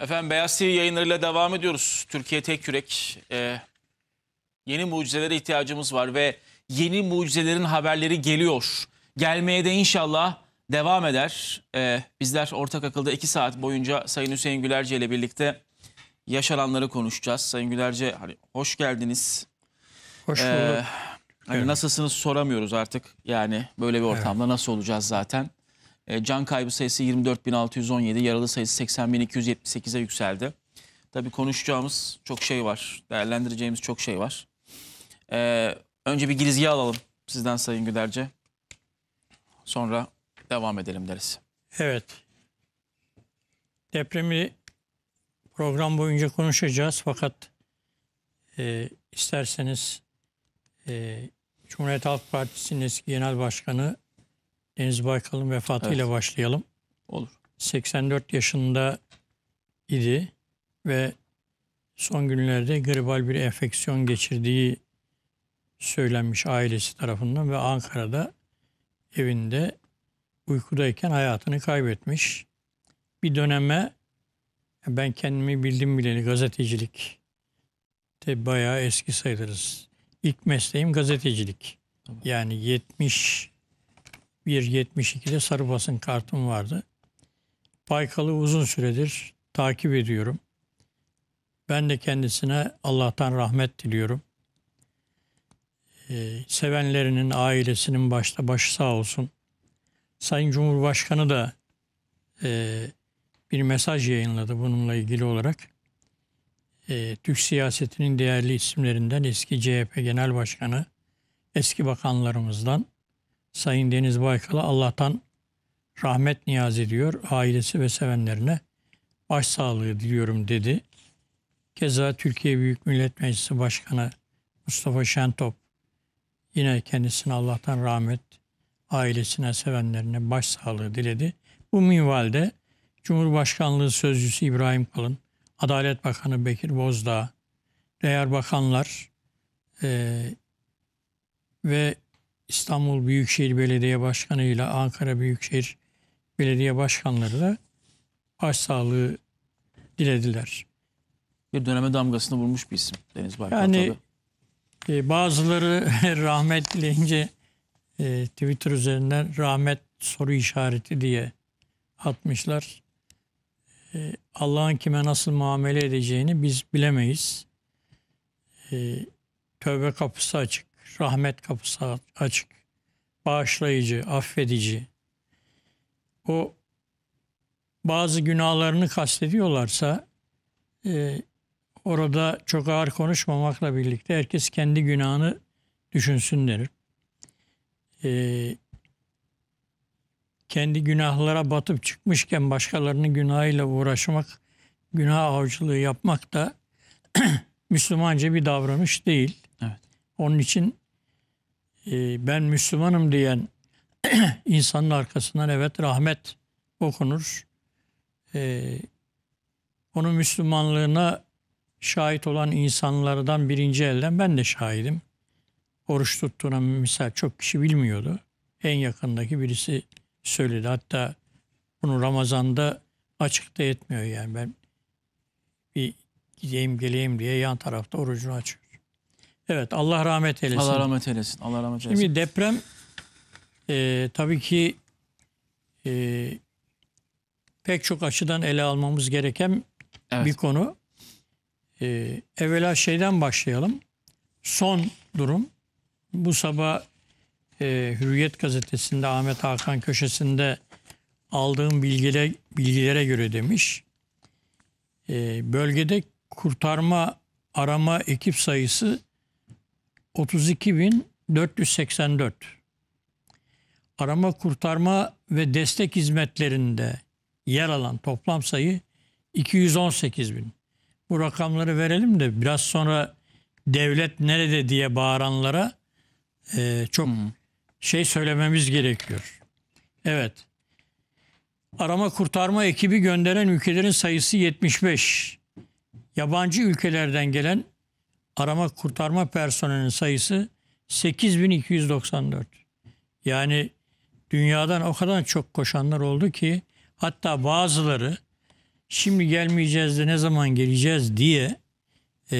Efendim Beyaz TV yayınlarıyla devam ediyoruz. Türkiye tek yürek. Ee, yeni mucizelere ihtiyacımız var ve yeni mucizelerin haberleri geliyor. Gelmeye de inşallah devam eder. Ee, bizler ortak akılda iki saat boyunca Sayın Hüseyin Gülerce ile birlikte yaşananları konuşacağız. Sayın Gülerce hani hoş geldiniz. Hoş e, bulduk. Ee, hani evet. nasılsınız soramıyoruz artık. Yani böyle bir ortamda evet. nasıl olacağız zaten. E, can kaybı sayısı 24.617, yaralı sayısı 80.278'e yükseldi. Tabii konuşacağımız çok şey var, değerlendireceğimiz çok şey var. E, önce bir girizgi alalım sizden Sayın Güderce. Sonra devam edelim deriz. Evet. Depremi program boyunca konuşacağız fakat e, isterseniz e, Cumhuriyet Halk Partisi'nin eski genel başkanı Deniz Baykal'ın vefatıyla evet. başlayalım. Olur. 84 yaşında idi ve son günlerde gribal bir enfeksiyon geçirdiği söylenmiş ailesi tarafından ve Ankara'da evinde uykudayken hayatını kaybetmiş. Bir döneme ben kendimi bildim bileli gazetecilik de bayağı eski sayılırız. İlk mesleğim gazetecilik. Yani 70 1.72'de sarı basın kartım vardı. Baykal'ı uzun süredir takip ediyorum. Ben de kendisine Allah'tan rahmet diliyorum. Ee, sevenlerinin, ailesinin başta başı sağ olsun. Sayın Cumhurbaşkanı da e, bir mesaj yayınladı bununla ilgili olarak. E, Türk siyasetinin değerli isimlerinden eski CHP Genel Başkanı, eski bakanlarımızdan Sayın Deniz Baykal'a Allah'tan rahmet niyaz ediyor ailesi ve sevenlerine başsağlığı diliyorum dedi. Keza Türkiye Büyük Millet Meclisi Başkanı Mustafa Şentop yine kendisine Allah'tan rahmet ailesine sevenlerine başsağlığı diledi. Bu minvalde Cumhurbaşkanlığı Sözcüsü İbrahim Kalın, Adalet Bakanı Bekir Bozdağ, değer bakanlar e, ve İstanbul Büyükşehir Belediye Başkanı ile Ankara Büyükşehir Belediye Başkanları da başsağlığı dilediler. Bir döneme damgasını vurmuş bir isim Deniz Baykal yani, tabii. E, bazıları rahmet dileyince e, Twitter üzerinden rahmet soru işareti diye atmışlar. E, Allah'ın kime nasıl muamele edeceğini biz bilemeyiz. E, tövbe kapısı açık Rahmet kapısı açık. Bağışlayıcı, affedici. O bazı günahlarını kastediyorlarsa e, orada çok ağır konuşmamakla birlikte herkes kendi günahını düşünsün derim. E, kendi günahlara batıp çıkmışken başkalarının günahıyla uğraşmak, günah avcılığı yapmak da Müslümanca bir davranış değil. Onun için e, ben Müslümanım diyen insanın arkasından evet rahmet okunur. E, onun Müslümanlığına şahit olan insanlardan birinci elden ben de şahidim. Oruç tuttuğuna misal çok kişi bilmiyordu. En yakındaki birisi söyledi. Hatta bunu Ramazan'da açıkta etmiyor yani ben bir gideyim geleyim diye yan tarafta orucunu açıyor. Evet Allah rahmet eylesin. Allah rahmet eylesin. Allah rahmet eylesin. Şimdi deprem e, tabii ki e, pek çok açıdan ele almamız gereken evet. bir konu. E, evvela şeyden başlayalım. Son durum. Bu sabah e, Hürriyet gazetesinde Ahmet Hakan köşesinde aldığım bilgile bilgilere göre demiş. E, bölgede kurtarma arama ekip sayısı 32.484 arama kurtarma ve destek hizmetlerinde yer alan toplam sayı 218 bin. Bu rakamları verelim de biraz sonra devlet nerede diye bağıranlara e, çok hmm. şey söylememiz gerekiyor. Evet. Arama kurtarma ekibi gönderen ülkelerin sayısı 75. Yabancı ülkelerden gelen arama kurtarma personelinin sayısı 8294. Yani dünyadan o kadar çok koşanlar oldu ki hatta bazıları şimdi gelmeyeceğiz de ne zaman geleceğiz diye e,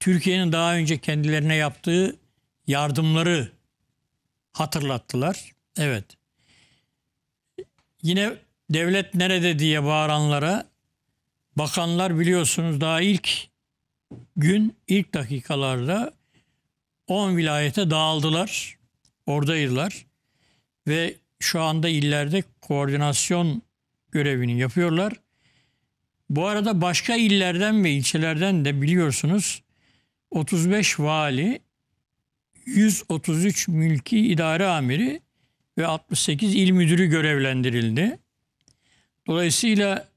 Türkiye'nin daha önce kendilerine yaptığı yardımları hatırlattılar. Evet. Yine devlet nerede diye bağıranlara bakanlar biliyorsunuz daha ilk gün ilk dakikalarda 10 vilayete dağıldılar. Oradaydılar. Ve şu anda illerde koordinasyon görevini yapıyorlar. Bu arada başka illerden ve ilçelerden de biliyorsunuz 35 vali, 133 mülki idare amiri ve 68 il müdürü görevlendirildi. Dolayısıyla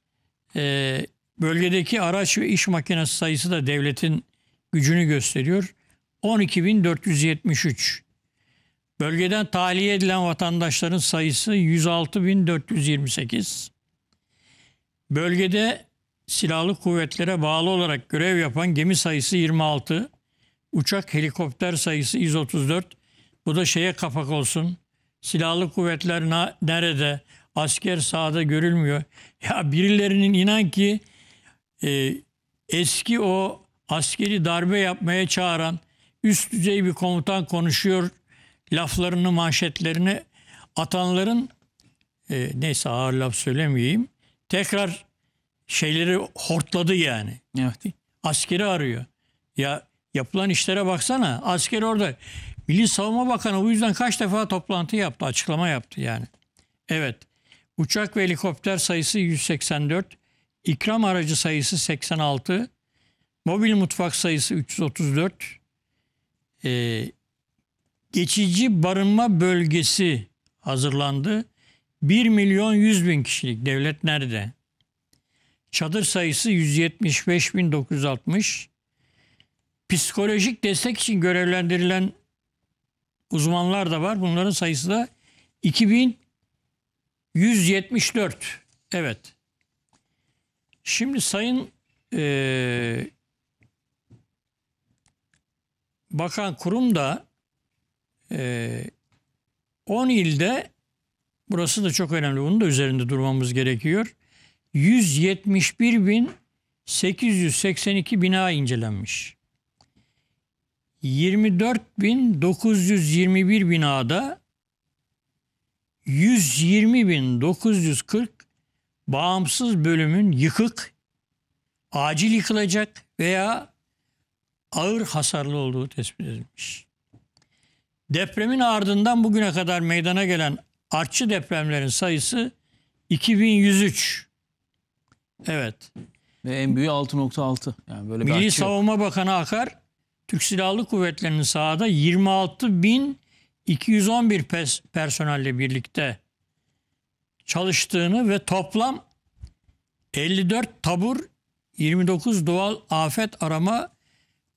e, Bölgedeki araç ve iş makinesi sayısı da devletin gücünü gösteriyor. 12.473. Bölgeden tahliye edilen vatandaşların sayısı 106.428. Bölgede silahlı kuvvetlere bağlı olarak görev yapan gemi sayısı 26. Uçak helikopter sayısı 134. Bu da şeye kapak olsun. Silahlı kuvvetler nerede? Asker sahada görülmüyor. Ya birilerinin inan ki e, eski o askeri darbe yapmaya çağıran üst düzey bir komutan konuşuyor laflarını manşetlerini atanların e, neyse ağır laf söylemeyeyim tekrar şeyleri hortladı yani. Evet. Askeri arıyor. Ya yapılan işlere baksana. Asker orada. Milli Savunma Bakanı bu yüzden kaç defa toplantı yaptı, açıklama yaptı yani. Evet. Uçak ve helikopter sayısı 184. İkram aracı sayısı 86, mobil mutfak sayısı 334, e, geçici barınma bölgesi hazırlandı. 1 milyon 100 bin kişilik devlet nerede? Çadır sayısı 175.960. Psikolojik destek için görevlendirilen uzmanlar da var. Bunların sayısı da 2174. Evet. Şimdi Sayın e, Bakan Kurum da e, 10 ilde burası da çok önemli. Bunun da üzerinde durmamız gerekiyor. 171 bin 882 bina incelenmiş. 24.921 binada 120.940 bağımsız bölümün yıkık, acil yıkılacak veya ağır hasarlı olduğu tespit edilmiş. Depremin ardından bugüne kadar meydana gelen artçı depremlerin sayısı 2103. Evet. Ve en büyüğü 6.6. Yani böyle Milli Savunma yok. Bakanı Akar, Türk Silahlı Kuvvetleri'nin sahada 26.211 personelle birlikte çalıştığını ve toplam 54 tabur 29 doğal afet arama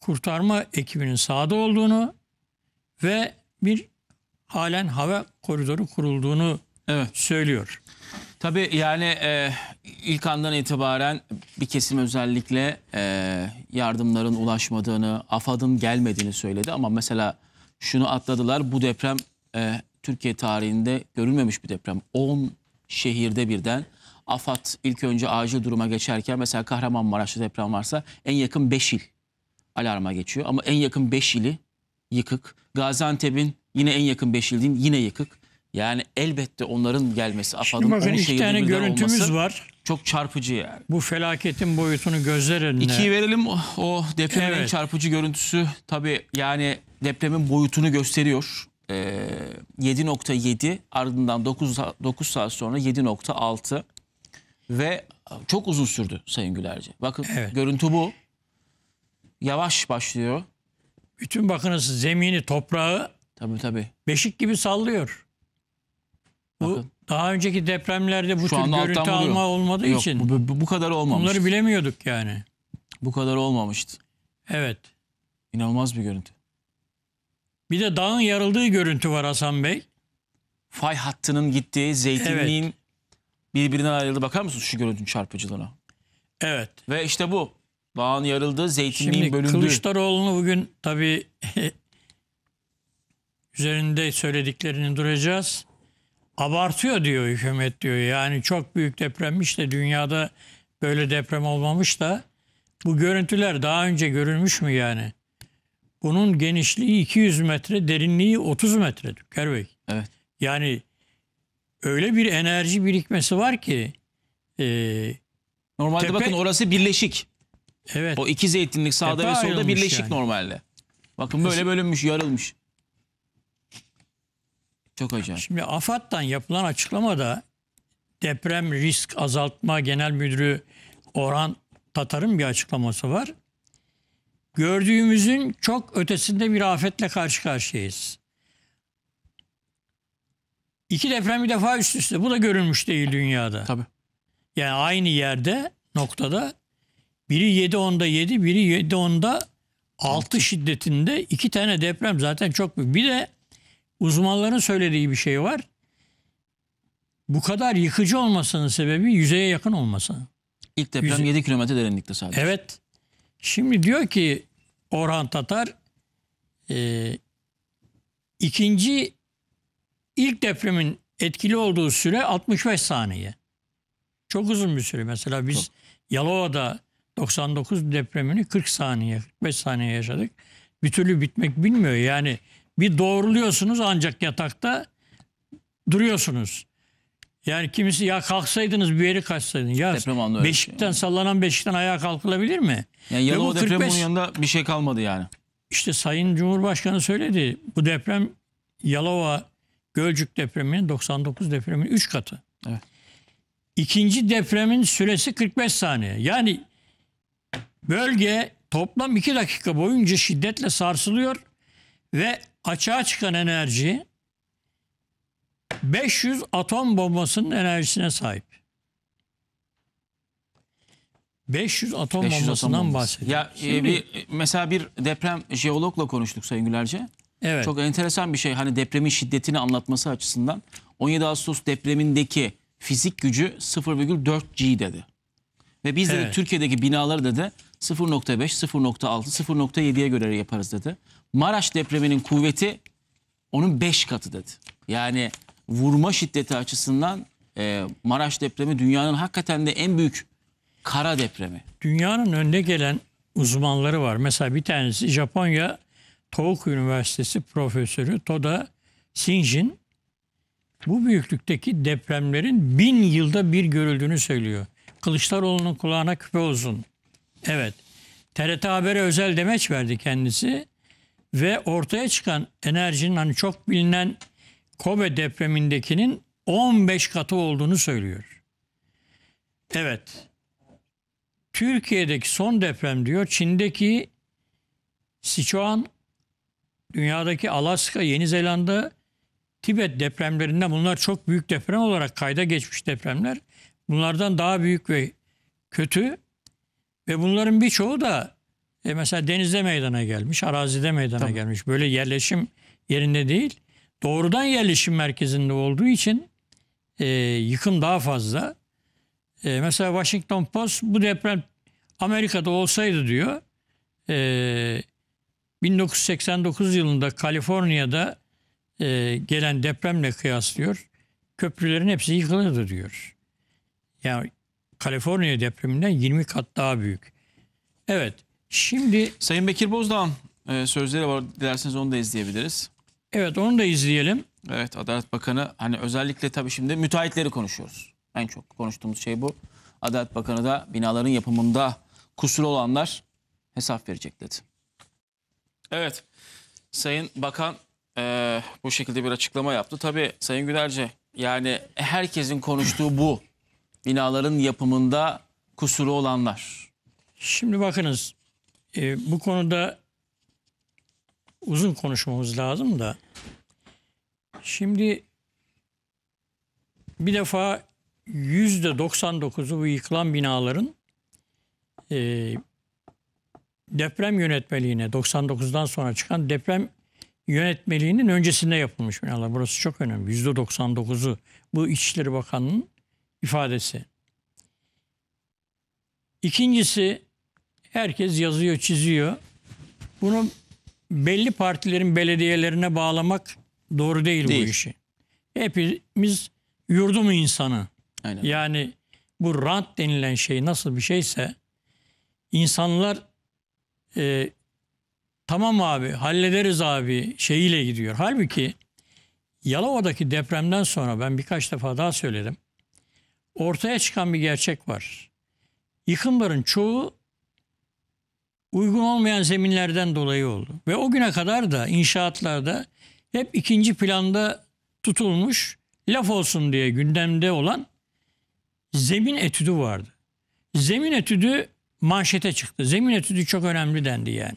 kurtarma ekibinin sahada olduğunu ve bir halen hava koridoru kurulduğunu evet. söylüyor. Tabii yani e, ilk andan itibaren bir kesim özellikle e, yardımların ulaşmadığını, AFAD'ın gelmediğini söyledi. Ama mesela şunu atladılar, bu deprem e, Türkiye tarihinde görülmemiş bir deprem. 10 şehirde birden AFAD ilk önce acil duruma geçerken mesela Kahramanmaraş'ta deprem varsa en yakın 5 il alarma geçiyor. Ama en yakın 5 ili yıkık. Gaziantep'in yine en yakın 5 ilin yine yıkık. Yani elbette onların gelmesi AFAD'ın 10 şehirde tane görüntümüz olması var. çok çarpıcı yani. Bu felaketin boyutunu gözler önüne. İkiyi verelim o depremin Evet. çarpıcı görüntüsü tabii yani depremin boyutunu gösteriyor. 7.7 ardından 9, 9 saat sonra 7.6 ve çok uzun sürdü Sayın Gülerci. Bakın evet. görüntü bu. Yavaş başlıyor. Bütün bakınız zemini, toprağı tabii, tabii. beşik gibi sallıyor. Bu Bakın. daha önceki depremlerde bu Şu tür görüntü alma olmadığı Yok, için bu, bu, bu kadar olmamış. Bunları bilemiyorduk yani. Bu kadar olmamıştı. Evet. İnanılmaz bir görüntü. Bir de dağın yarıldığı görüntü var Hasan Bey. Fay hattının gittiği, zeytinliğin evet. birbirinden ayrıldı. Bakar mısınız şu görüntünün çarpıcılığına? Evet. Ve işte bu. Dağın yarıldığı, zeytinliğin Şimdi bölündüğü. Kılıçdaroğlu'nu bugün tabii üzerinde söylediklerini duracağız. Abartıyor diyor hükümet diyor. Yani çok büyük depremmiş de dünyada böyle deprem olmamış da bu görüntüler daha önce görülmüş mü yani? Bunun genişliği 200 metre, derinliği 30 metre Türker Evet. Yani öyle bir enerji birikmesi var ki e, normalde tepe, bakın orası birleşik. Evet. O iki zeytinlik sağda tepe ve solda birleşik yani. normalde. Bakın böyle bölünmüş, yarılmış. Çok acayip. Şimdi AFAD'dan yapılan açıklamada deprem risk azaltma genel müdürü Orhan Tatar'ın bir açıklaması var gördüğümüzün çok ötesinde bir afetle karşı karşıyayız. İki deprem bir defa üst üste. Bu da görülmüş değil dünyada. Tabii. Yani aynı yerde noktada biri 7.10'da 7, biri 7.10'da 6 şiddetinde iki tane deprem zaten çok büyük. Bir de uzmanların söylediği bir şey var. Bu kadar yıkıcı olmasının sebebi yüzeye yakın olması. İlk deprem Yüze... 7 kilometre derinlikte sadece. Evet. Şimdi diyor ki Orhan Tatar e, ikinci ilk depremin etkili olduğu süre 65 saniye. Çok uzun bir süre. Mesela biz Çok. Yalova'da 99 depremini 40 saniye, 45 saniye yaşadık. Bir türlü bitmek bilmiyor. Yani bir doğruluyorsunuz ancak yatakta duruyorsunuz. Yani kimisi ya kalksaydınız bir yeri kaçsaydınız. Ya şey. Beşik'ten yani. sallanan Beşik'ten ayağa kalkılabilir mi? Yani Yalova depremin 45... yanında bir şey kalmadı yani. İşte Sayın Cumhurbaşkanı söyledi. Bu deprem Yalova Gölcük depreminin 99 depreminin 3 katı. Evet. İkinci depremin süresi 45 saniye. Yani bölge toplam 2 dakika boyunca şiddetle sarsılıyor ve açığa çıkan enerji 500 atom bombasının enerjisine sahip. 500 atom 500 bombasından atom bahsediyoruz. Ya e, Şimdi, bir mesela bir deprem jeologla konuştuk Sayın Gülerce. Evet. Çok enteresan bir şey hani depremin şiddetini anlatması açısından 17 Ağustos depremindeki fizik gücü 0,4 G dedi. Ve biz evet. de Türkiye'deki binaları dedi 0.5, 0.6, 0.7'ye göre yaparız dedi. Maraş depreminin kuvveti onun 5 katı dedi. Yani vurma şiddeti açısından e, Maraş depremi dünyanın hakikaten de en büyük kara depremi. Dünyanın önde gelen uzmanları var. Mesela bir tanesi Japonya Tohoku Üniversitesi profesörü Toda Shinjin bu büyüklükteki depremlerin bin yılda bir görüldüğünü söylüyor. Kılıçdaroğlu'nun kulağına küpe olsun. Evet. TRT Haber'e özel demeç verdi kendisi ve ortaya çıkan enerjinin hani çok bilinen Kobe depremindekinin 15 katı olduğunu söylüyor. Evet. Türkiye'deki son deprem diyor Çin'deki Sichuan, dünyadaki Alaska, Yeni Zelanda, Tibet depremlerinde bunlar çok büyük deprem olarak kayda geçmiş depremler. Bunlardan daha büyük ve kötü ve bunların birçoğu da e mesela denizde meydana gelmiş, arazide meydana tamam. gelmiş. Böyle yerleşim yerinde değil doğrudan yerleşim merkezinde olduğu için e, yıkım daha fazla. E, mesela Washington Post bu deprem Amerika'da olsaydı diyor e, 1989 yılında Kaliforniya'da e, gelen depremle kıyaslıyor. Köprülerin hepsi yıkılırdı diyor. Yani Kaliforniya depreminden 20 kat daha büyük. Evet. Şimdi Sayın Bekir Bozdağ'ın e, sözleri var. Dilerseniz onu da izleyebiliriz. Evet onu da izleyelim. Evet Adalet Bakanı hani özellikle tabii şimdi müteahhitleri konuşuyoruz. En çok konuştuğumuz şey bu. Adalet Bakanı da binaların yapımında kusur olanlar hesap verecek dedi. Evet Sayın Bakan e, bu şekilde bir açıklama yaptı. Tabii Sayın Gülerce yani herkesin konuştuğu bu. Binaların yapımında kusuru olanlar. Şimdi bakınız e, bu konuda uzun konuşmamız lazım da. Şimdi bir defa yüzde %99'u bu yıkılan binaların e, deprem yönetmeliğine 99'dan sonra çıkan deprem yönetmeliğinin öncesinde yapılmış binalar. Burası çok önemli. Yüzde %99'u bu İçişleri Bakanı'nın ifadesi. İkincisi herkes yazıyor, çiziyor. Bunu belli partilerin belediyelerine bağlamak doğru değil, değil. bu işi. Hepimiz yurdum insanı. Aynen. Yani bu rant denilen şey nasıl bir şeyse insanlar e, tamam abi hallederiz abi şeyiyle gidiyor. Halbuki Yalova'daki depremden sonra ben birkaç defa daha söyledim. Ortaya çıkan bir gerçek var. Yıkımların çoğu uygun olmayan zeminlerden dolayı oldu. Ve o güne kadar da inşaatlarda hep ikinci planda tutulmuş laf olsun diye gündemde olan zemin etüdü vardı. Zemin etüdü manşete çıktı. Zemin etüdü çok önemli dendi yani.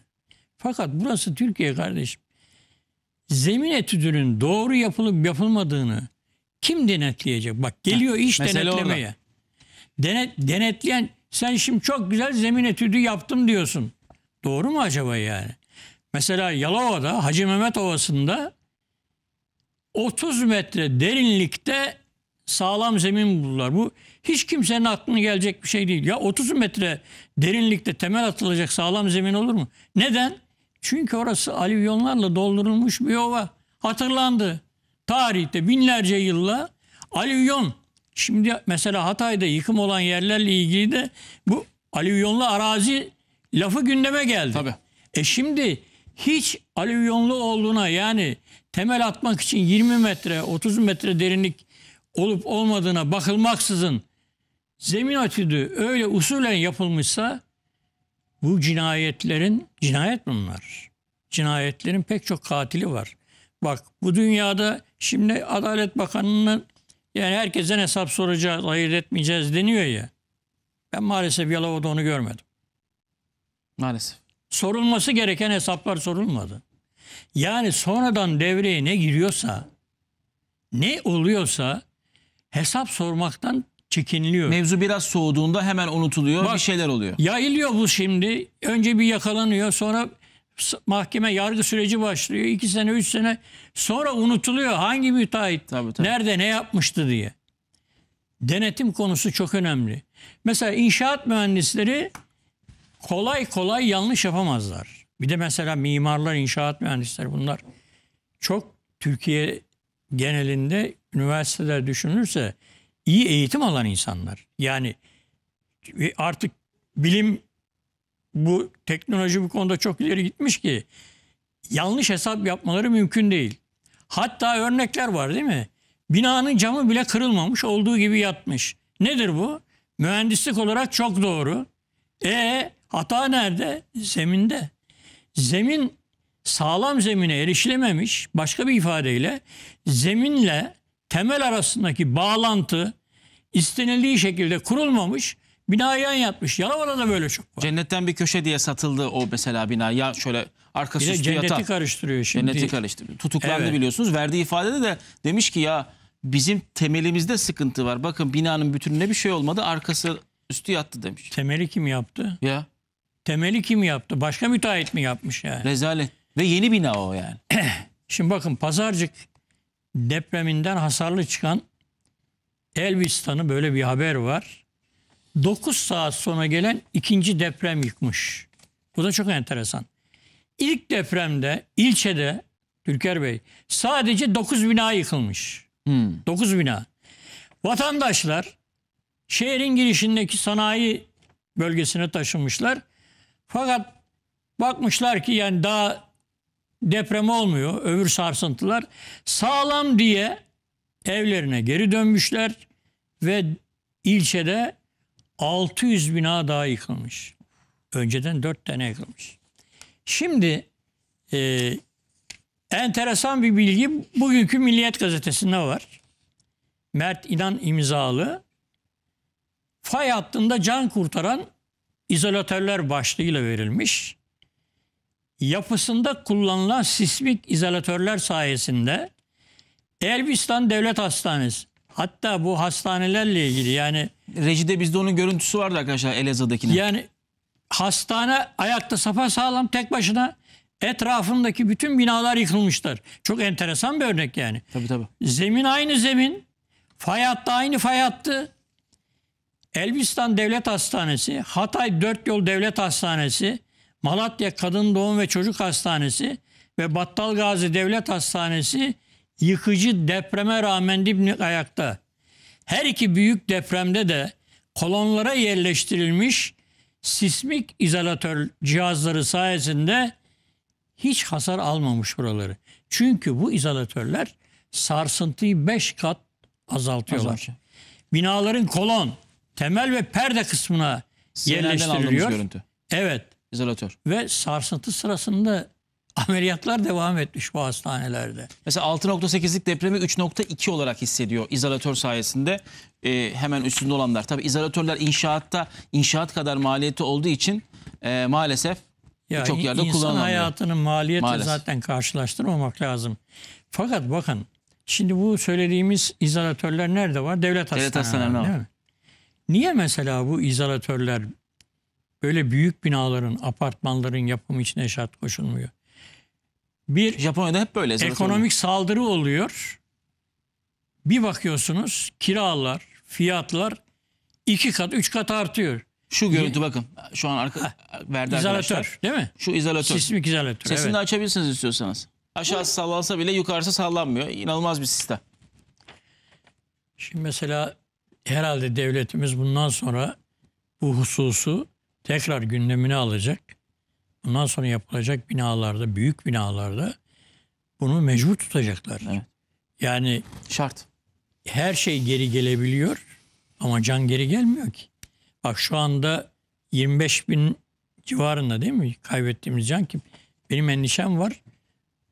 Fakat burası Türkiye kardeşim. Zemin etüdünün doğru yapılıp yapılmadığını kim denetleyecek? Bak geliyor iş denetlemeye. Denet, denetleyen sen şimdi çok güzel zemin etüdü yaptım diyorsun. Doğru mu acaba yani? Mesela Yalova'da Hacı Mehmet Ovası'nda 30 metre derinlikte sağlam zemin buldular. Bu hiç kimsenin aklına gelecek bir şey değil. Ya 30 metre derinlikte temel atılacak sağlam zemin olur mu? Neden? Çünkü orası alüvyonlarla doldurulmuş bir ova. Hatırlandı. Tarihte binlerce yılla alüvyon. Şimdi mesela Hatay'da yıkım olan yerlerle ilgili de bu alüvyonlu arazi lafı gündeme geldi. Tabii. E şimdi hiç alüvyonlu olduğuna yani temel atmak için 20 metre 30 metre derinlik olup olmadığına bakılmaksızın zemin etüdü öyle usulen yapılmışsa bu cinayetlerin cinayet bunlar. Cinayetlerin pek çok katili var. Bak bu dünyada şimdi Adalet Bakanı'nın yani herkesten hesap soracağız, ayırt etmeyeceğiz deniyor ya. Ben maalesef Yalova'da onu görmedim. Maalesef. Sorulması gereken hesaplar sorulmadı. Yani sonradan devreye ne giriyorsa, ne oluyorsa hesap sormaktan çekiniliyor. Mevzu biraz soğuduğunda hemen unutuluyor, Bak, bir şeyler oluyor. Yayılıyor bu şimdi. Önce bir yakalanıyor, sonra mahkeme yargı süreci başlıyor. İki sene, üç sene sonra unutuluyor hangi müteahhit tabii, tabii. nerede ne yapmıştı diye. Denetim konusu çok önemli. Mesela inşaat mühendisleri kolay kolay yanlış yapamazlar. Bir de mesela mimarlar, inşaat mühendisleri bunlar çok Türkiye genelinde üniversiteler düşünülürse iyi eğitim alan insanlar. Yani e, artık bilim bu teknoloji bu konuda çok ileri gitmiş ki yanlış hesap yapmaları mümkün değil. Hatta örnekler var değil mi? Binanın camı bile kırılmamış, olduğu gibi yatmış. Nedir bu? Mühendislik olarak çok doğru. E Hata nerede? Zeminde. Zemin sağlam zemine erişilememiş. Başka bir ifadeyle zeminle temel arasındaki bağlantı istenildiği şekilde kurulmamış. Bina yan yatmış. Yalova'da böyle çok var. Cennetten bir köşe diye satıldı o mesela bina. Ya şöyle arkası üstü cenneti yatan. karıştırıyor şimdi. Cenneti karıştırıyor. Tutuklandı evet. biliyorsunuz. Verdiği ifadede de demiş ki ya bizim temelimizde sıkıntı var. Bakın binanın bütününe bir şey olmadı. Arkası üstü yattı demiş. Temeli kim yaptı? Ya. Temeli kim yaptı? Başka müteahhit mi yapmış yani? Rezalet. Ve yeni bina o yani. Şimdi bakın Pazarcık depreminden hasarlı çıkan Elbistan'ı böyle bir haber var. 9 saat sonra gelen ikinci deprem yıkmış. Bu da çok enteresan. İlk depremde ilçede Türker Bey sadece 9 bina yıkılmış. Hmm. 9 bina. Vatandaşlar şehrin girişindeki sanayi bölgesine taşınmışlar. Fakat bakmışlar ki yani daha deprem olmuyor öbür sarsıntılar. Sağlam diye evlerine geri dönmüşler ve ilçede 600 bina daha yıkılmış. Önceden 4 tane yıkılmış. Şimdi e, enteresan bir bilgi bugünkü Milliyet Gazetesi'nde var. Mert İnan imzalı. Fay hattında can kurtaran izolatörler başlığıyla verilmiş. Yapısında kullanılan sismik izolatörler sayesinde Elbistan Devlet Hastanesi hatta bu hastanelerle ilgili yani Rejide bizde onun görüntüsü vardı arkadaşlar Elazığ'dakinin. Yani hastane ayakta safa sağlam tek başına etrafındaki bütün binalar yıkılmışlar. Çok enteresan bir örnek yani. Tabii tabii. Zemin aynı zemin. Fay hattı aynı fay hattı. Elbistan Devlet Hastanesi, Hatay Dört Yol Devlet Hastanesi, Malatya Kadın Doğum ve Çocuk Hastanesi ve Battalgazi Devlet Hastanesi yıkıcı depreme rağmen dimdik ayakta. Her iki büyük depremde de kolonlara yerleştirilmiş sismik izolatör cihazları sayesinde hiç hasar almamış buraları. Çünkü bu izolatörler sarsıntıyı 5 kat azaltıyorlar. Azalt. Binaların kolon, temel ve perde kısmına Sinirden yerleştiriliyor. görüntü. Evet. İzolatör. Ve sarsıntı sırasında ameliyatlar devam etmiş bu hastanelerde. Mesela 6.8'lik depremi 3.2 olarak hissediyor izolatör sayesinde. Ee, hemen üstünde olanlar. Tabii izolatörler inşaatta inşaat kadar maliyeti olduğu için e, maalesef ya birçok yerde insan kullanılamıyor. İnsan hayatının maliyeti maalesef. zaten karşılaştırmamak lazım. Fakat bakın şimdi bu söylediğimiz izolatörler nerede var? Devlet hastanelerinde. Devlet hastanelerinde Niye mesela bu izolatörler böyle büyük binaların, apartmanların yapımı için şart koşulmuyor? Bir Japonya'da hep böyle ekonomik saldırı oluyor. Bir bakıyorsunuz kiralar, fiyatlar iki kat, üç kat artıyor. Şu görüntü Niye? bakın. Şu an arka verdi izolatör, arkadaşlar. değil mi? Şu izolatör. Sismik izolatör. Sesini evet. de açabilirsiniz istiyorsanız. Aşağısı sallansa bile yukarısı sallanmıyor. İnanılmaz bir sistem. Şimdi mesela herhalde devletimiz bundan sonra bu hususu tekrar gündemine alacak. Bundan sonra yapılacak binalarda, büyük binalarda bunu mecbur tutacaklar. Evet. Yani şart. Her şey geri gelebiliyor ama can geri gelmiyor ki. Bak şu anda 25 bin civarında değil mi kaybettiğimiz can ki benim endişem var.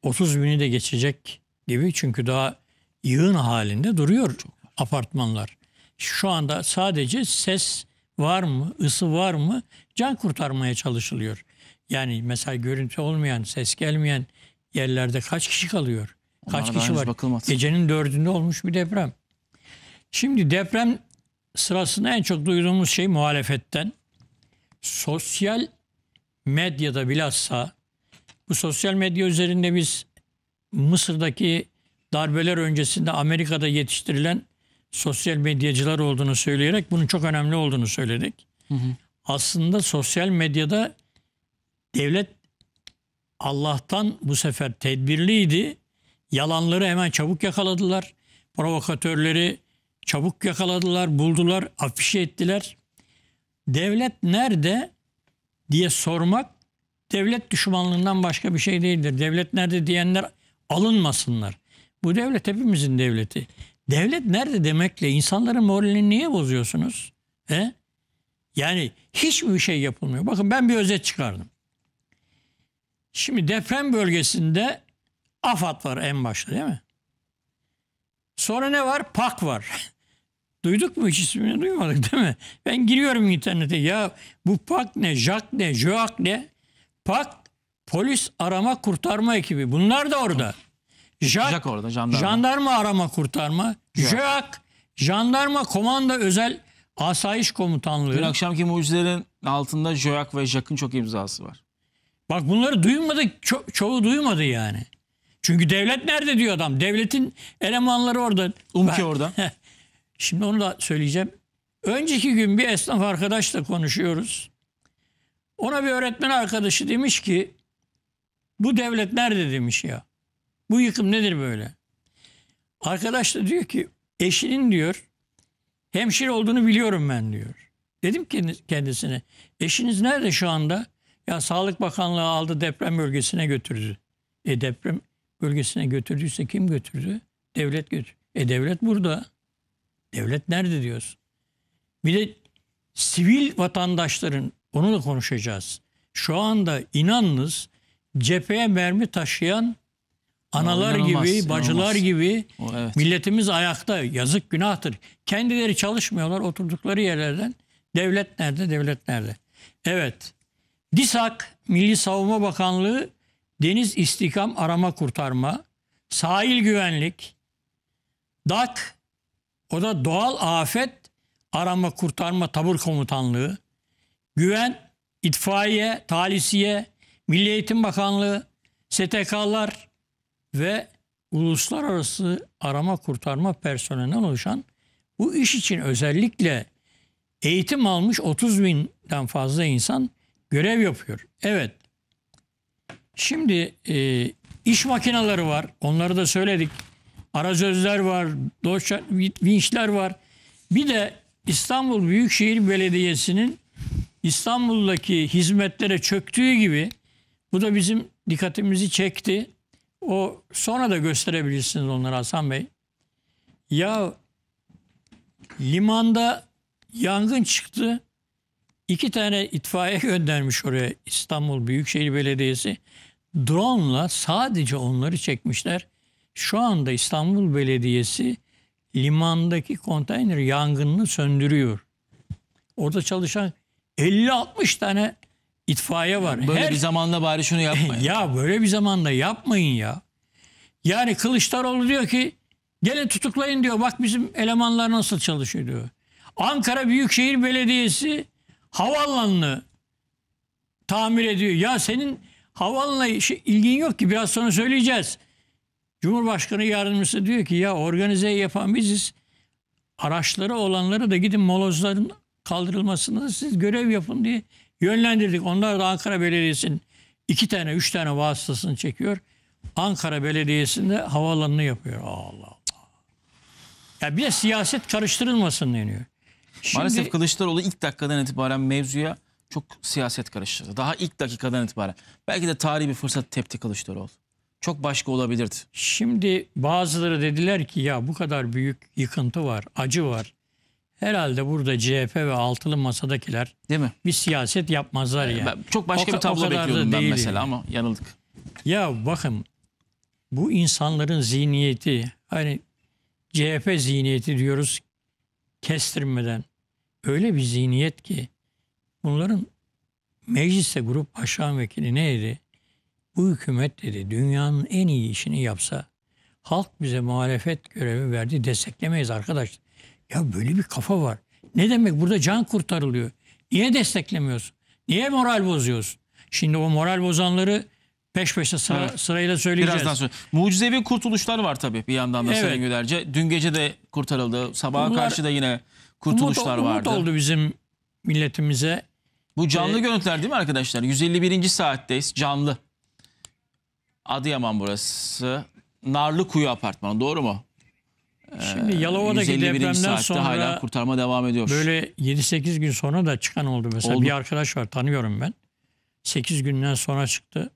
30 bini de geçecek gibi çünkü daha yığın halinde duruyor apartmanlar şu anda sadece ses var mı, ısı var mı can kurtarmaya çalışılıyor. Yani mesela görüntü olmayan, ses gelmeyen yerlerde kaç kişi kalıyor? Onlara kaç kişi var? Bakılmaz. Gecenin dördünde olmuş bir deprem. Şimdi deprem sırasında en çok duyduğumuz şey muhalefetten. Sosyal medyada bilhassa bu sosyal medya üzerinde biz Mısır'daki darbeler öncesinde Amerika'da yetiştirilen sosyal medyacılar olduğunu söyleyerek bunun çok önemli olduğunu söyledik. Hı hı. Aslında sosyal medyada devlet Allah'tan bu sefer tedbirliydi. Yalanları hemen çabuk yakaladılar. Provokatörleri çabuk yakaladılar, buldular, afişe ettiler. Devlet nerede diye sormak devlet düşmanlığından başka bir şey değildir. Devlet nerede diyenler alınmasınlar. Bu devlet hepimizin devleti. Devlet nerede demekle insanların moralini niye bozuyorsunuz? He? Yani hiçbir şey yapılmıyor. Bakın ben bir özet çıkardım. Şimdi deprem bölgesinde AFAD var en başta değil mi? Sonra ne var? PAK var. Duyduk mu hiç ismini duymadık değil mi? Ben giriyorum internete ya bu PAK ne, JAK ne, JÖAK ne? PAK polis arama kurtarma ekibi bunlar da orada. Jack, JAK orada jandarma. jandarma arama kurtarma. Jack, jandarma komanda özel asayiş komutanlığı. Dün akşamki mucizelerin altında Jack ve JAK'ın çok imzası var. Bak bunları duymadı ço çoğu duymadı yani. Çünkü devlet nerede diyor adam. Devletin elemanları orada. Umki orada. Şimdi onu da söyleyeceğim. Önceki gün bir esnaf arkadaşla konuşuyoruz. Ona bir öğretmen arkadaşı demiş ki bu devlet nerede demiş ya. Bu yıkım nedir böyle? Arkadaş da diyor ki eşinin diyor hemşire olduğunu biliyorum ben diyor. Dedim ki kendisine eşiniz nerede şu anda? Ya Sağlık Bakanlığı aldı deprem bölgesine götürdü. E deprem bölgesine götürdüyse kim götürdü? Devlet götür. E devlet burada. Devlet nerede diyorsun? Bir de sivil vatandaşların onu da konuşacağız. Şu anda inanınız cepheye mermi taşıyan Analar inanılmaz, gibi, bacılar gibi o, evet. milletimiz ayakta. Yazık günahtır. Kendileri çalışmıyorlar oturdukları yerlerden. Devlet nerede? Devlet nerede? Evet. DİSAK Milli Savunma Bakanlığı Deniz İstikam Arama Kurtarma, Sahil Güvenlik, DAK o da Doğal Afet Arama Kurtarma Tabur Komutanlığı, Güven, İtfaiye, Talisiye, Milli Eğitim Bakanlığı, STK'lar, ve uluslararası arama kurtarma personelinden oluşan bu iş için özellikle eğitim almış 30 binden fazla insan görev yapıyor. Evet. Şimdi e, iş makineleri var. Onları da söyledik. Arazözler var. Doçer, vinçler var. Bir de İstanbul Büyükşehir Belediyesi'nin İstanbul'daki hizmetlere çöktüğü gibi bu da bizim dikkatimizi çekti o sonra da gösterebilirsiniz onları Hasan Bey. Ya limanda yangın çıktı. İki tane itfaiye göndermiş oraya İstanbul Büyükşehir Belediyesi. Drone'la sadece onları çekmişler. Şu anda İstanbul Belediyesi limandaki konteyner yangınını söndürüyor. Orada çalışan 50-60 tane itfaiye var. Böyle Her... bir zamanla bari şunu yapmayın. ya böyle bir zamanla yapmayın ya. Yani Kılıçdaroğlu diyor ki gelin tutuklayın diyor. Bak bizim elemanlar nasıl çalışıyor diyor. Ankara Büyükşehir Belediyesi havaalanını tamir ediyor. Ya senin havaalanına şey, ilgin yok ki biraz sonra söyleyeceğiz. Cumhurbaşkanı yardımcısı diyor ki ya organize yapan biziz. Araçları olanları da gidin molozların kaldırılmasını siz görev yapın diye Yönlendirdik. Onlar da Ankara Belediyesi'nin iki tane, üç tane vasıtasını çekiyor. Ankara Belediyesi'nde havaalanını yapıyor. Allah Allah. Ya bir de siyaset karıştırılmasın deniyor. Şimdi, Maalesef Kılıçdaroğlu ilk dakikadan itibaren mevzuya çok siyaset karıştırdı. Daha ilk dakikadan itibaren. Belki de tarihi bir fırsat tepti Kılıçdaroğlu. Çok başka olabilirdi. Şimdi bazıları dediler ki ya bu kadar büyük yıkıntı var, acı var. Herhalde burada CHP ve altılı masadakiler Değil mi? bir siyaset yapmazlar ee, yani. çok başka O- bir tablo kadar da bekliyordum ben değil mesela ama yanıldık. Ya bakın bu insanların zihniyeti hani CHP zihniyeti diyoruz kestirmeden öyle bir zihniyet ki bunların mecliste grup başkan vekili neydi? Bu hükümet dedi dünyanın en iyi işini yapsa halk bize muhalefet görevi verdi desteklemeyiz arkadaş ya böyle bir kafa var. Ne demek burada can kurtarılıyor. Niye desteklemiyorsun? Niye moral bozuyorsun? Şimdi o moral bozanları peş peşe sıra, evet. sırayla söyleyeceğiz. Birazdan sonra. Mucizevi kurtuluşlar var tabii bir yandan da evet. Gülerce. Dün gece de kurtarıldı. Sabaha Bunlar, karşı da yine kurtuluşlar umut, vardı. Umut oldu bizim milletimize. Bu canlı ee, görüntüler değil mi arkadaşlar? 151. saatteyiz canlı. Adıyaman burası. Narlı Kuyu apartmanı doğru mu? Şimdi Yalova'daki ee, depremden sonra hala kurtarma devam ediyor. Böyle 7-8 gün sonra da çıkan oldu mesela. Oldu. Bir arkadaş var tanıyorum ben. 8 günden sonra çıktı.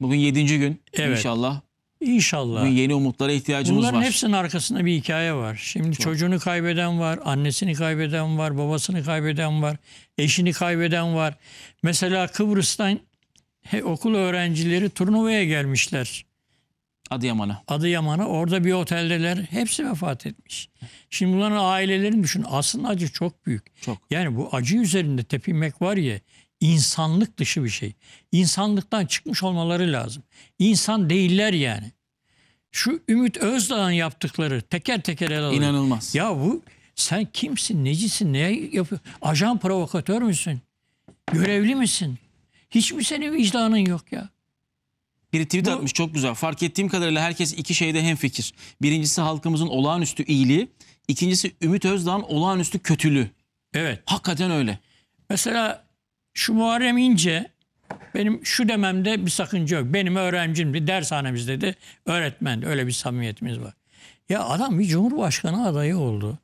Bugün 7. gün evet. inşallah. İnşallah. Bugün yeni umutlara ihtiyacımız Bunların var. Bunların hepsinin arkasında bir hikaye var. Şimdi Çok. çocuğunu kaybeden var, annesini kaybeden var, babasını kaybeden var, eşini kaybeden var. Mesela Kıbrıs'tan he, okul öğrencileri turnuvaya gelmişler. Adıyaman'a. Adıyaman'a. Orada bir oteldeler. Hepsi vefat etmiş. Şimdi bunların ailelerini düşün. Aslında acı çok büyük. Çok. Yani bu acı üzerinde tepinmek var ya insanlık dışı bir şey. İnsanlıktan çıkmış olmaları lazım. İnsan değiller yani. Şu Ümit Özdağ'ın yaptıkları teker teker ele alıyor. İnanılmaz. Ya bu sen kimsin, necisin, ne yapıyor? Ajan provokatör müsün? Görevli misin? Hiç mi senin vicdanın yok ya? Biri tweet Bu... atmış çok güzel. Fark ettiğim kadarıyla herkes iki şeyde hemfikir. Birincisi halkımızın olağanüstü iyiliği. ikincisi Ümit Özdağ'ın olağanüstü kötülüğü. Evet. Hakikaten öyle. Mesela şu Muharrem İnce benim şu dememde bir sakınca yok. Benim öğrencim, bir dershanemiz dedi. Öğretmen öyle bir samimiyetimiz var. Ya adam bir cumhurbaşkanı adayı oldu.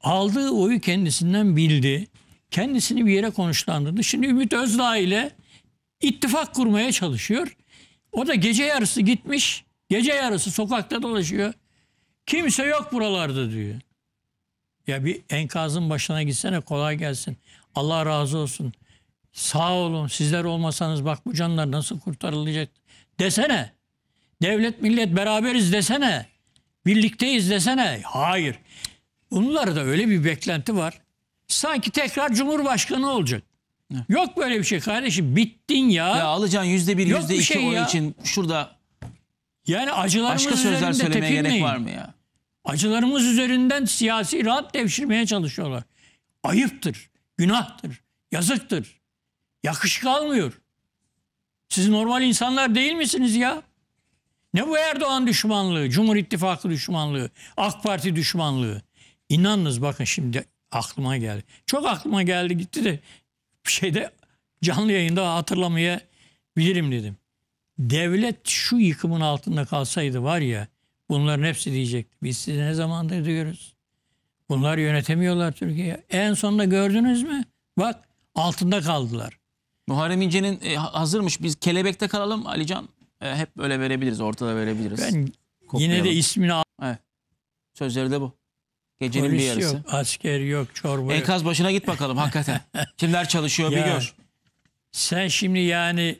Aldığı oyu kendisinden bildi. Kendisini bir yere konuşlandırdı. Şimdi Ümit Özdağ ile ittifak kurmaya çalışıyor. O da gece yarısı gitmiş. Gece yarısı sokakta dolaşıyor. Kimse yok buralarda diyor. Ya bir enkazın başına gitsene kolay gelsin. Allah razı olsun. Sağ olun sizler olmasanız bak bu canlar nasıl kurtarılacak desene. Devlet millet beraberiz desene. Birlikteyiz desene. Hayır. Bunlarda öyle bir beklenti var. Sanki tekrar Cumhurbaşkanı olacak. Yok böyle bir şey kardeşim. Bittin ya. Ya alacaksın yüzde bir, yüzde iki şey oy için şurada Yani acılarımız başka sözler söylemeye tepinmeyin. gerek var mı ya? Acılarımız üzerinden siyasi rahat devşirmeye çalışıyorlar. Ayıptır, günahtır, yazıktır. Yakışık almıyor. Siz normal insanlar değil misiniz ya? Ne bu Erdoğan düşmanlığı, Cumhur İttifakı düşmanlığı, AK Parti düşmanlığı? İnanınız bakın şimdi aklıma geldi. Çok aklıma geldi gitti de şeyde canlı yayında hatırlamayabilirim dedim. Devlet şu yıkımın altında kalsaydı var ya bunların hepsi diyecekti. Biz sizi ne zamandır diyoruz. Bunlar yönetemiyorlar Türkiye'yi. En sonunda gördünüz mü? Bak altında kaldılar. Muharrem İnce'nin e, hazırmış. Biz kelebekte kalalım Alican. E, hep böyle verebiliriz. Ortada verebiliriz. Ben yine de ismini al. Evet. Sözleri de bu. Gecenin Polis bir yarısı. yok, asker yok, çorba yok. Enkaz başına git bakalım hakikaten. Kimler çalışıyor bir Ya, gör. Sen şimdi yani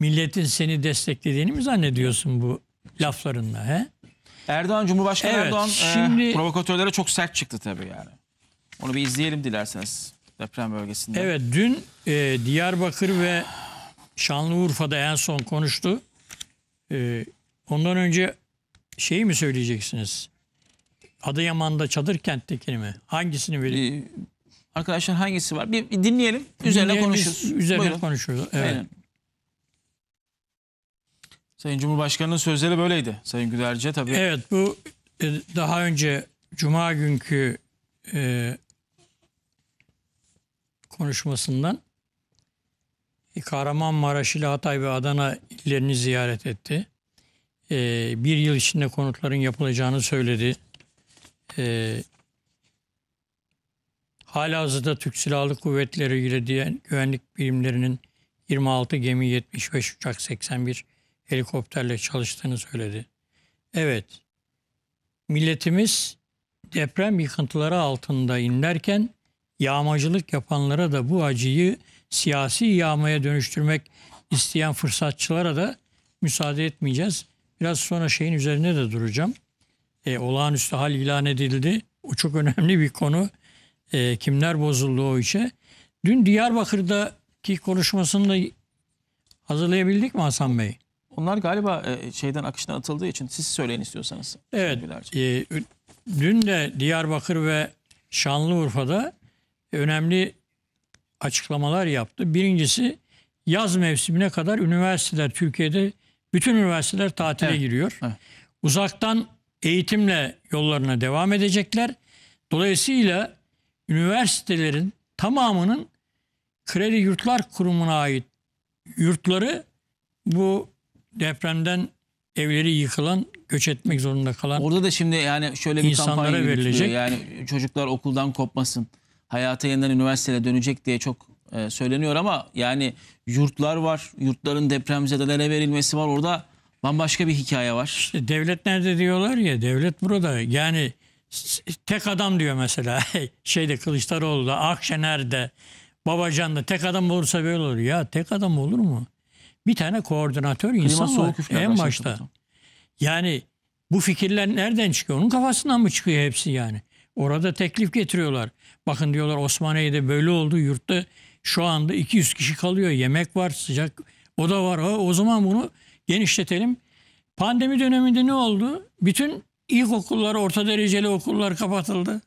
milletin seni desteklediğini mi zannediyorsun bu laflarınla he? Erdoğan Cumhurbaşkanı Evet, Erdoğan e, şimdi- provokatörlere çok sert çıktı tabii yani. Onu bir izleyelim dilerseniz deprem bölgesinde. Evet dün e, Diyarbakır ve Şanlıurfa'da en son konuştu. E, ondan önce şeyi mi söyleyeceksiniz? Adıyaman'da çadır kenttekini mi? Hangisini vereyim? arkadaşlar hangisi var? Bir, bir dinleyelim. Üzerine dinleyelim, konuşuruz. Üzerine Buyurun. konuşuruz. Evet. Sayın Cumhurbaşkanı'nın sözleri böyleydi Sayın Güderce tabii. Evet bu e, daha önce Cuma günkü e, konuşmasından e, Kahramanmaraş ile Hatay ve Adana illerini ziyaret etti. E, bir yıl içinde konutların yapılacağını söyledi e, halihazırda Türk Silahlı Kuvvetleri ile diyen güvenlik birimlerinin 26 gemi 75 uçak 81 helikopterle çalıştığını söyledi. Evet, milletimiz deprem yıkıntıları altında inlerken yağmacılık yapanlara da bu acıyı siyasi yağmaya dönüştürmek isteyen fırsatçılara da müsaade etmeyeceğiz. Biraz sonra şeyin üzerine de duracağım e, olağanüstü hal ilan edildi. O çok önemli bir konu. E, kimler bozuldu o işe? Dün Diyarbakır'daki konuşmasını da hazırlayabildik mi Hasan Bey? Onlar galiba e, şeyden akışına atıldığı için siz söyleyin istiyorsanız. Evet. E, dün de Diyarbakır ve Şanlıurfa'da önemli açıklamalar yaptı. Birincisi yaz mevsimine kadar üniversiteler Türkiye'de bütün üniversiteler tatile evet. giriyor. Evet. Uzaktan eğitimle yollarına devam edecekler. Dolayısıyla üniversitelerin tamamının Kredi Yurtlar Kurumu'na ait yurtları bu depremden evleri yıkılan, göç etmek zorunda kalan Orada da şimdi yani şöyle bir insanlara kampanya verilecek. Yani çocuklar okuldan kopmasın, hayata yeniden üniversiteye dönecek diye çok e, söyleniyor ama yani yurtlar var, yurtların depremzedelere verilmesi var. Orada Bambaşka bir hikaye var. İşte devlet nerede diyorlar ya devlet burada. Yani tek adam diyor mesela şeyde Kılıçdaroğlu'da Akşener'de Babacan'da tek adam olursa böyle olur. Ya tek adam olur mu? Bir tane koordinatör insan var en başta. Yani bu fikirler nereden çıkıyor? Onun kafasından mı çıkıyor hepsi yani? Orada teklif getiriyorlar. Bakın diyorlar Osmaniye'de böyle oldu. Yurtta şu anda 200 kişi kalıyor. Yemek var, sıcak oda var. O, o zaman bunu genişletelim. Pandemi döneminde ne oldu? Bütün ilkokullar, orta dereceli okullar kapatıldı.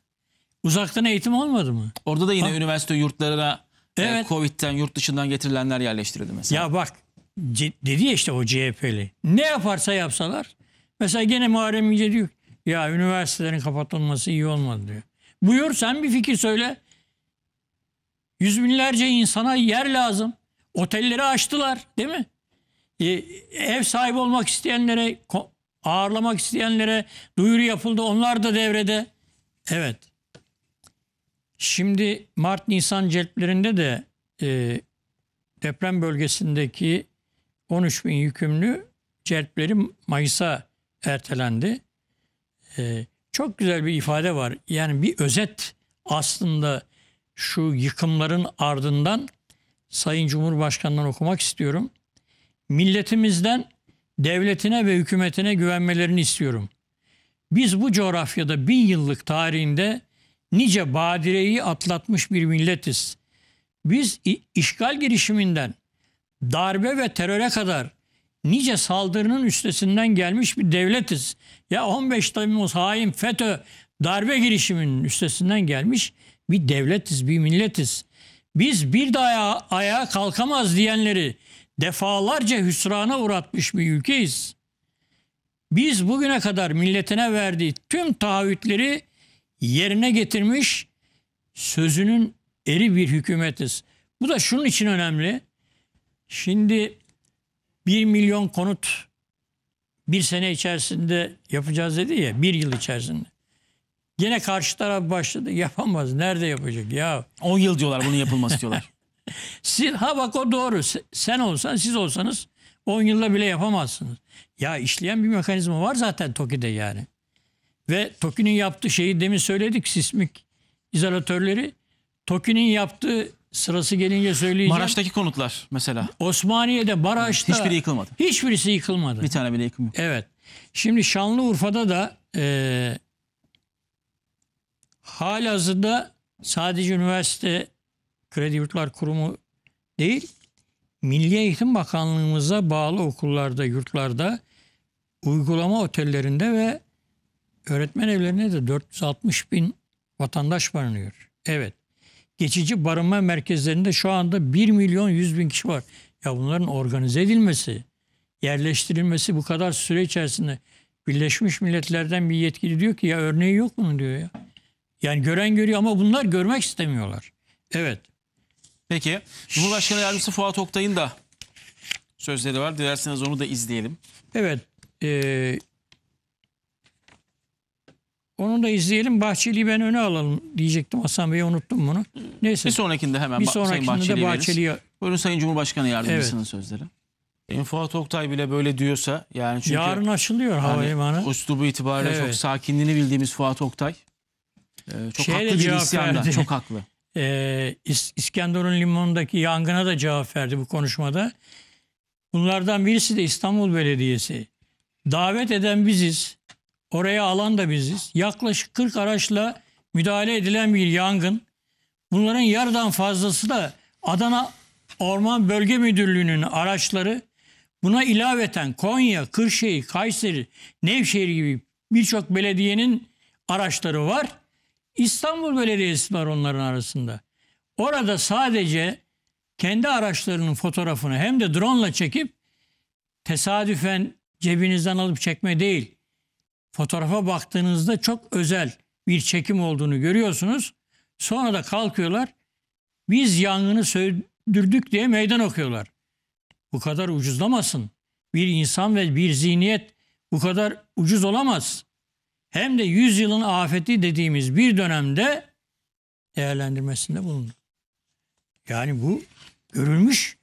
Uzaktan eğitim olmadı mı? Orada da yine ha? üniversite yurtlarına e, evet. Covid'den, yurt dışından getirilenler yerleştirildi mesela. Ya bak dedi ya işte o CHP'li. Ne yaparsa yapsalar. Mesela gene Muharrem İnce diyor ya üniversitelerin kapatılması iyi olmadı diyor. Buyur sen bir fikir söyle. Yüz binlerce insana yer lazım. Otelleri açtılar değil mi? Ee, ev sahibi olmak isteyenlere, ağırlamak isteyenlere duyuru yapıldı. Onlar da devrede. Evet. Şimdi Mart-Nisan celplerinde de e, deprem bölgesindeki 13 bin yükümlü celpleri Mayıs'a ertelendi. E, çok güzel bir ifade var. Yani bir özet aslında şu yıkımların ardından Sayın Cumhurbaşkanı'ndan okumak istiyorum milletimizden devletine ve hükümetine güvenmelerini istiyorum. Biz bu coğrafyada bin yıllık tarihinde nice badireyi atlatmış bir milletiz. Biz işgal girişiminden darbe ve teröre kadar nice saldırının üstesinden gelmiş bir devletiz. Ya 15 Temmuz hain FETÖ darbe girişiminin üstesinden gelmiş bir devletiz, bir milletiz. Biz bir daha ayağa, kalkamaz diyenleri defalarca hüsrana uğratmış bir ülkeyiz. Biz bugüne kadar milletine verdiği tüm taahhütleri yerine getirmiş sözünün eri bir hükümetiz. Bu da şunun için önemli. Şimdi 1 milyon konut bir sene içerisinde yapacağız dedi ya bir yıl içerisinde. Yine karşı taraf başladı yapamaz nerede yapacak ya. 10 yıl diyorlar bunun yapılması diyorlar. Siz, ha bak o doğru. Sen olsan, siz olsanız 10 yılda bile yapamazsınız. Ya işleyen bir mekanizma var zaten TOKİ'de yani. Ve TOKİ'nin yaptığı şeyi demin söyledik sismik izolatörleri. TOKİ'nin yaptığı sırası gelince söyleyeceğim. Maraş'taki konutlar mesela. Osmaniye'de, Maraş'ta. Hiçbiri yıkılmadı. Hiçbirisi yıkılmadı. Bir tane bile yıkılmadı. Evet. Şimdi Şanlıurfa'da da e, hazırda sadece üniversite Kredi Yurtlar Kurumu değil, Milli Eğitim Bakanlığımıza bağlı okullarda, yurtlarda, uygulama otellerinde ve öğretmen evlerinde de 460 bin vatandaş barınıyor. Evet. Geçici barınma merkezlerinde şu anda 1 milyon 100 bin kişi var. Ya bunların organize edilmesi, yerleştirilmesi bu kadar süre içerisinde Birleşmiş Milletler'den bir yetkili diyor ki ya örneği yok bunun diyor ya. Yani gören görüyor ama bunlar görmek istemiyorlar. Evet. Peki Cumhurbaşkanı Yardımcısı Fuat Oktay'ın da sözleri var. Dilerseniz onu da izleyelim. Evet. E, onu da izleyelim. Bahçeli'yi ben öne alalım diyecektim. Hasan Bey'i unuttum bunu. Neyse. Bir sonrakinde hemen bir sonrakinde Sayın Bahçeli'yi Bahçeli Buyurun Sayın Cumhurbaşkanı Yardımcısının evet. sözleri. En Fuat Oktay bile böyle diyorsa yani çünkü yarın açılıyor yani havalimanı. Üslubu itibariyle evet. çok sakinliğini bildiğimiz Fuat Oktay. Ee, çok Şeyle haklı bir isyanda. Çok haklı e, İskenderun limanındaki yangına da cevap verdi bu konuşmada. Bunlardan birisi de İstanbul Belediyesi. Davet eden biziz. Oraya alan da biziz. Yaklaşık 40 araçla müdahale edilen bir yangın. Bunların yarıdan fazlası da Adana Orman Bölge Müdürlüğü'nün araçları. Buna ilaveten Konya, Kırşehir, Kayseri, Nevşehir gibi birçok belediyenin araçları var. İstanbul Belediyesi var onların arasında. Orada sadece kendi araçlarının fotoğrafını hem de drone ile çekip tesadüfen cebinizden alıp çekme değil. Fotoğrafa baktığınızda çok özel bir çekim olduğunu görüyorsunuz. Sonra da kalkıyorlar. Biz yangını söndürdük diye meydan okuyorlar. Bu kadar ucuzlamasın. Bir insan ve bir zihniyet bu kadar ucuz olamaz hem de yüzyılın afeti dediğimiz bir dönemde değerlendirmesinde bulundu. Yani bu görülmüş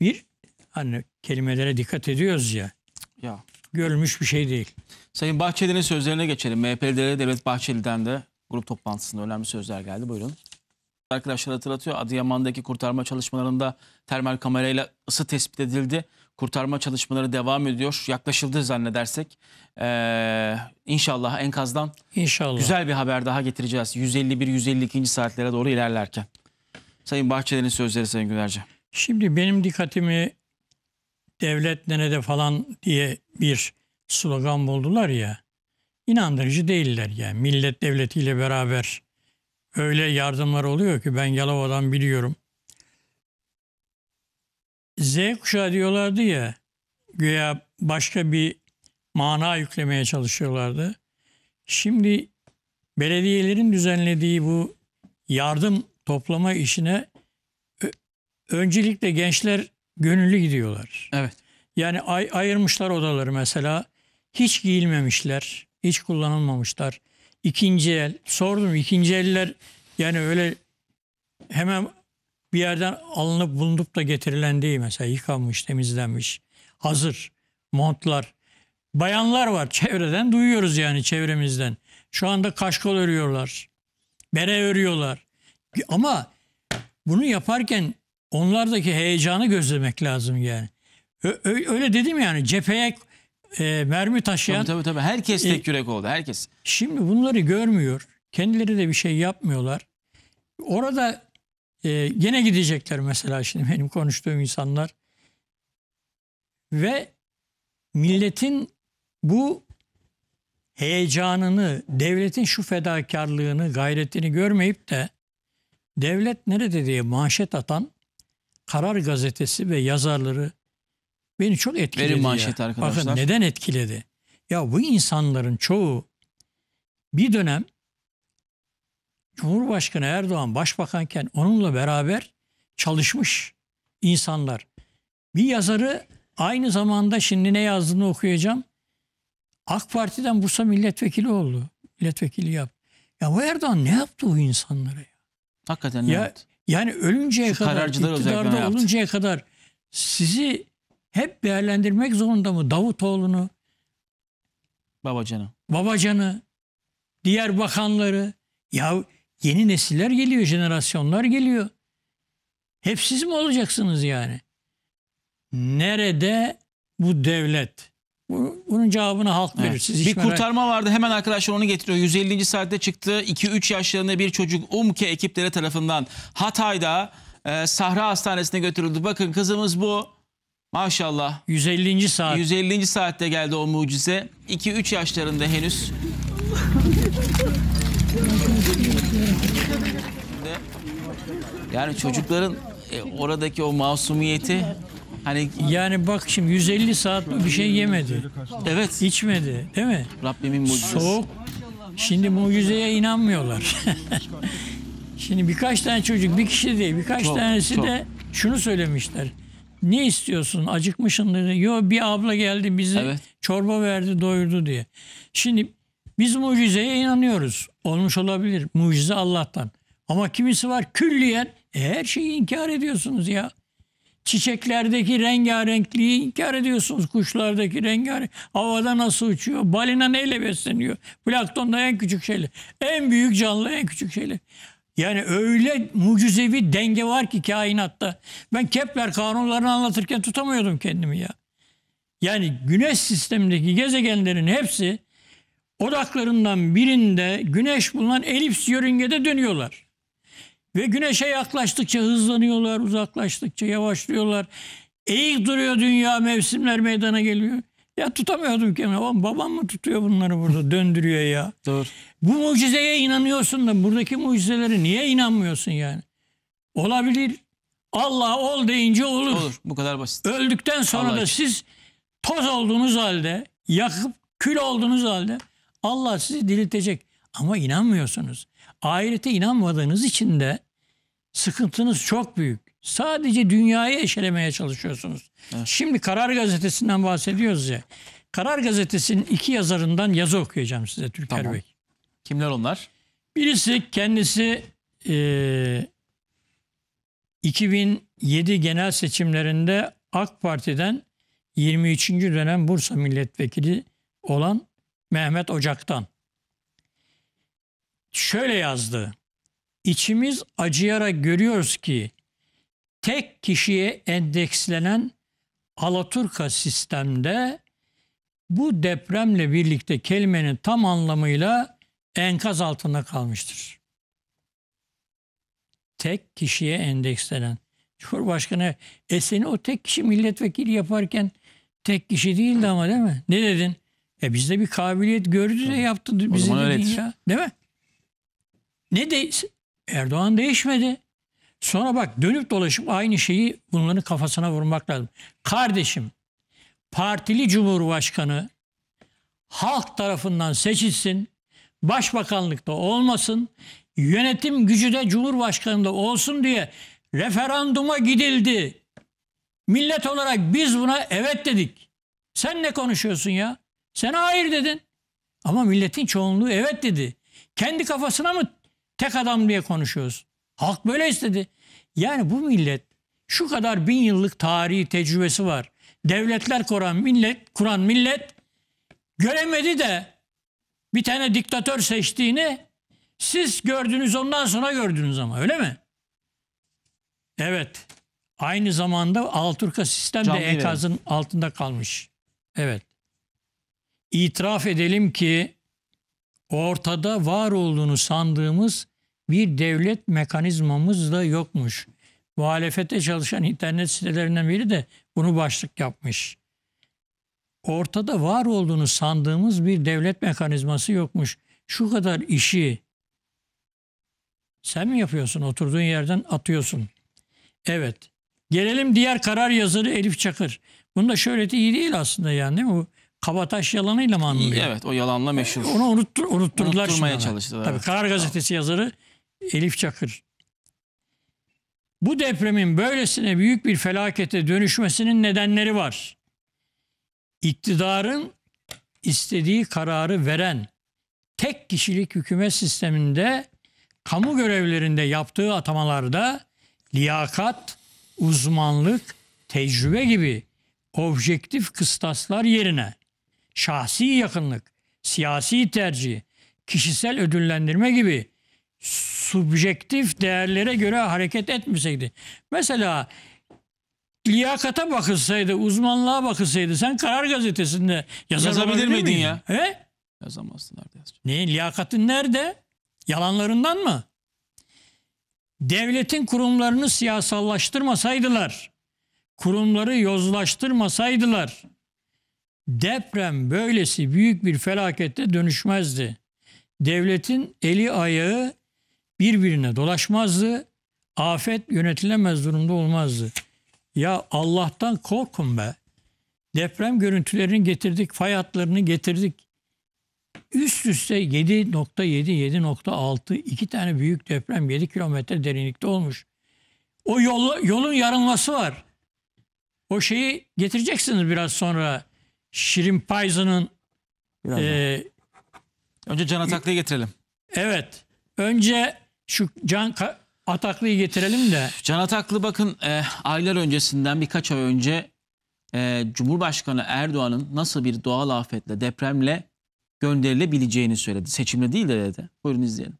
bir hani kelimelere dikkat ediyoruz ya. Ya. Görülmüş bir şey değil. Sayın Bahçeli'nin sözlerine geçelim. MHP'li Devlet Bahçeli'den de grup toplantısında önemli sözler geldi. Buyurun. Arkadaşlar hatırlatıyor Adıyaman'daki kurtarma çalışmalarında termal kamerayla ısı tespit edildi. Kurtarma çalışmaları devam ediyor. Yaklaşıldı zannedersek. Ee, inşallah enkazdan İnşallah. güzel bir haber daha getireceğiz. 151-152. saatlere doğru ilerlerken. Sayın Bahçeli'nin sözleri Sayın Gülerce. Şimdi benim dikkatimi devlet nerede falan diye bir slogan buldular ya. İnandırıcı değiller yani. Millet devletiyle beraber öyle yardımlar oluyor ki ben Yalova'dan biliyorum. Z kuşağı diyorlardı ya güya başka bir mana yüklemeye çalışıyorlardı. Şimdi belediyelerin düzenlediği bu yardım toplama işine öncelikle gençler gönüllü gidiyorlar. Evet. Yani ay ayırmışlar odaları mesela. Hiç giyilmemişler, hiç kullanılmamışlar. İkinci el, sordum ikinci eller yani öyle hemen bir yerden alınıp bulunup da getirilen değil mesela yıkanmış, temizlenmiş, hazır montlar. Bayanlar var çevreden duyuyoruz yani çevremizden. Şu anda kaşkol örüyorlar. Bere örüyorlar. Ama bunu yaparken onlardaki heyecanı gözlemek lazım yani. Öyle dedim yani cepheye e, mermi taşıyan... Tabii tabii, tabii. herkes tek e, yürek oldu herkes. Şimdi bunları görmüyor. Kendileri de bir şey yapmıyorlar. Orada ee, gene gidecekler mesela şimdi benim konuştuğum insanlar. Ve milletin bu heyecanını, devletin şu fedakarlığını, gayretini görmeyip de devlet nerede diye manşet atan Karar Gazetesi ve yazarları beni çok etkiledi. Benim manşet arkadaşlar. Bakın neden etkiledi? Ya bu insanların çoğu bir dönem Cumhurbaşkanı Erdoğan başbakanken onunla beraber çalışmış insanlar. Bir yazarı aynı zamanda şimdi ne yazdığını okuyacağım. AK Parti'den Bursa milletvekili oldu. Milletvekili yaptı. Ya bu Erdoğan ne yaptı o insanlara ya? Hakikaten ne ya, yaptı? Yani ölünceye Şu kadar, iktidarda oluncaya kadar sizi hep değerlendirmek zorunda mı? Davutoğlu'nu, Babacan'ı, Babacan'ı, diğer bakanları. Ya Yeni nesiller geliyor, jenerasyonlar geliyor. Hep siz mi olacaksınız yani? Nerede bu devlet? Bunun cevabını halk verir. Evet. Siz bir merak... kurtarma vardı hemen arkadaşlar onu getiriyor. 150. saatte çıktı. 2-3 yaşlarında bir çocuk UMKE ekipleri tarafından Hatay'da e, Sahra Hastanesi'ne götürüldü. Bakın kızımız bu. Maşallah. 150. saat. 150. saatte geldi o mucize. 2-3 yaşlarında henüz. Yani çocukların e, oradaki o masumiyeti hani Yani bak şimdi 150 saat mi bir şey yemedi, evet içmedi değil mi? Rabbimin mucizesi. Soğuk. Şimdi mucizeye inanmıyorlar. şimdi birkaç tane çocuk, bir kişi değil, birkaç Çok, tanesi çok. de şunu söylemişler. Ne istiyorsun? Acıkmışsın dedi. Yo bir abla geldi bize Evet. çorba verdi, doyurdu diye. Şimdi biz mucizeye inanıyoruz. Olmuş olabilir. Mucize Allah'tan. Ama kimisi var külliyen e her şeyi inkar ediyorsunuz ya. Çiçeklerdeki rengarenkliği inkar ediyorsunuz. Kuşlardaki rengarenk. Havada nasıl uçuyor? Balina neyle besleniyor? Planktonda en küçük şeyle. En büyük canlı en küçük şeyle. Yani öyle mucizevi denge var ki kainatta. Ben Kepler kanunlarını anlatırken tutamıyordum kendimi ya. Yani güneş sistemindeki gezegenlerin hepsi odaklarından birinde güneş bulunan elips yörüngede dönüyorlar. Ve güneşe yaklaştıkça hızlanıyorlar, uzaklaştıkça yavaşlıyorlar. Eğik duruyor dünya, mevsimler meydana geliyor. Ya tutamıyordum ki. Babam mı tutuyor bunları burada? Döndürüyor ya. Doğru. Bu mucizeye inanıyorsun da buradaki mucizelere niye inanmıyorsun yani? Olabilir. Allah ol deyince olur. Olur. Bu kadar basit. Öldükten sonra Allah da siz toz olduğunuz halde, yakıp kül olduğunuz halde Allah sizi diriltecek. Ama inanmıyorsunuz. Ahirete inanmadığınız için de sıkıntınız çok büyük. Sadece dünyayı eşelemeye çalışıyorsunuz. Evet. Şimdi Karar Gazetesi'nden bahsediyoruz ya. Karar Gazetesi'nin iki yazarından yazı okuyacağım size Türker tamam. Bey. Kimler onlar? Birisi kendisi e, 2007 genel seçimlerinde AK Parti'den 23. dönem Bursa milletvekili olan Mehmet Ocak'tan şöyle yazdı. İçimiz acıyarak görüyoruz ki tek kişiye endekslenen Alaturka sistemde bu depremle birlikte kelimenin tam anlamıyla enkaz altında kalmıştır. Tek kişiye endekslenen. Cumhurbaşkanı e seni o tek kişi milletvekili yaparken tek kişi değildi ama değil mi? Ne dedin? E bizde bir kabiliyet gördü de yaptı bize dedi ya. Değil mi? Ne de Erdoğan değişmedi. Sonra bak dönüp dolaşıp aynı şeyi bunların kafasına vurmak lazım. Kardeşim partili cumhurbaşkanı halk tarafından seçilsin, başbakanlıkta olmasın, yönetim gücü de cumhurbaşkanında olsun diye referanduma gidildi. Millet olarak biz buna evet dedik. Sen ne konuşuyorsun ya? Sen hayır dedin. Ama milletin çoğunluğu evet dedi. Kendi kafasına mı Tek adam diye konuşuyoruz. Halk böyle istedi. Yani bu millet şu kadar bin yıllık tarihi tecrübesi var. Devletler kuran millet, kuran millet göremedi de bir tane diktatör seçtiğini siz gördünüz ondan sonra gördünüz ama öyle mi? Evet. Aynı zamanda Alturka sistem de enkazın altında kalmış. Evet. İtiraf edelim ki ortada var olduğunu sandığımız bir devlet mekanizmamız da yokmuş. Muhalefete çalışan internet sitelerinden biri de bunu başlık yapmış. Ortada var olduğunu sandığımız bir devlet mekanizması yokmuş. Şu kadar işi sen mi yapıyorsun? Oturduğun yerden atıyorsun. Evet. Gelelim diğer karar yazarı Elif Çakır. Bunun da de iyi değil aslında yani değil mi? Bu kabataş yalanıyla mı anılıyor? Evet o yalanla meşhur. Onu unuttur, unutturdular. Unutturmaya çalıştılar. Tabii evet. Karar Gazetesi yazarı Elif Çakır. Bu depremin böylesine büyük bir felakete dönüşmesinin nedenleri var. İktidarın istediği kararı veren tek kişilik hükümet sisteminde kamu görevlerinde yaptığı atamalarda liyakat, uzmanlık, tecrübe gibi objektif kıstaslar yerine şahsi yakınlık, siyasi tercih, kişisel ödüllendirme gibi subjektif değerlere göre hareket etmeseydi. Mesela liyakata bakılsaydı, uzmanlığa bakılsaydı sen Karar Gazetesi'nde Yazabilir miydin ya? He? Yazamazsın nerede Ne? Liyakatın nerede? Yalanlarından mı? Devletin kurumlarını siyasallaştırmasaydılar, kurumları yozlaştırmasaydılar, deprem böylesi büyük bir felakette dönüşmezdi. Devletin eli ayağı birbirine dolaşmazdı. Afet yönetilemez durumda olmazdı. Ya Allah'tan korkun be. Deprem görüntülerini getirdik, fay hatlarını getirdik. Üst üste 7.7, 7.6 iki tane büyük deprem 7 kilometre derinlikte olmuş. O yol, yolun yarılması var. O şeyi getireceksiniz biraz sonra. Şirin Payzı'nın e, Önce Can Ataklı'yı getirelim. Evet. Önce şu Can Ataklı'yı getirelim de. Can Ataklı bakın e, aylar öncesinden birkaç ay önce e, Cumhurbaşkanı Erdoğan'ın nasıl bir doğal afetle depremle gönderilebileceğini söyledi. Seçimle değil de dedi. Buyurun izleyelim.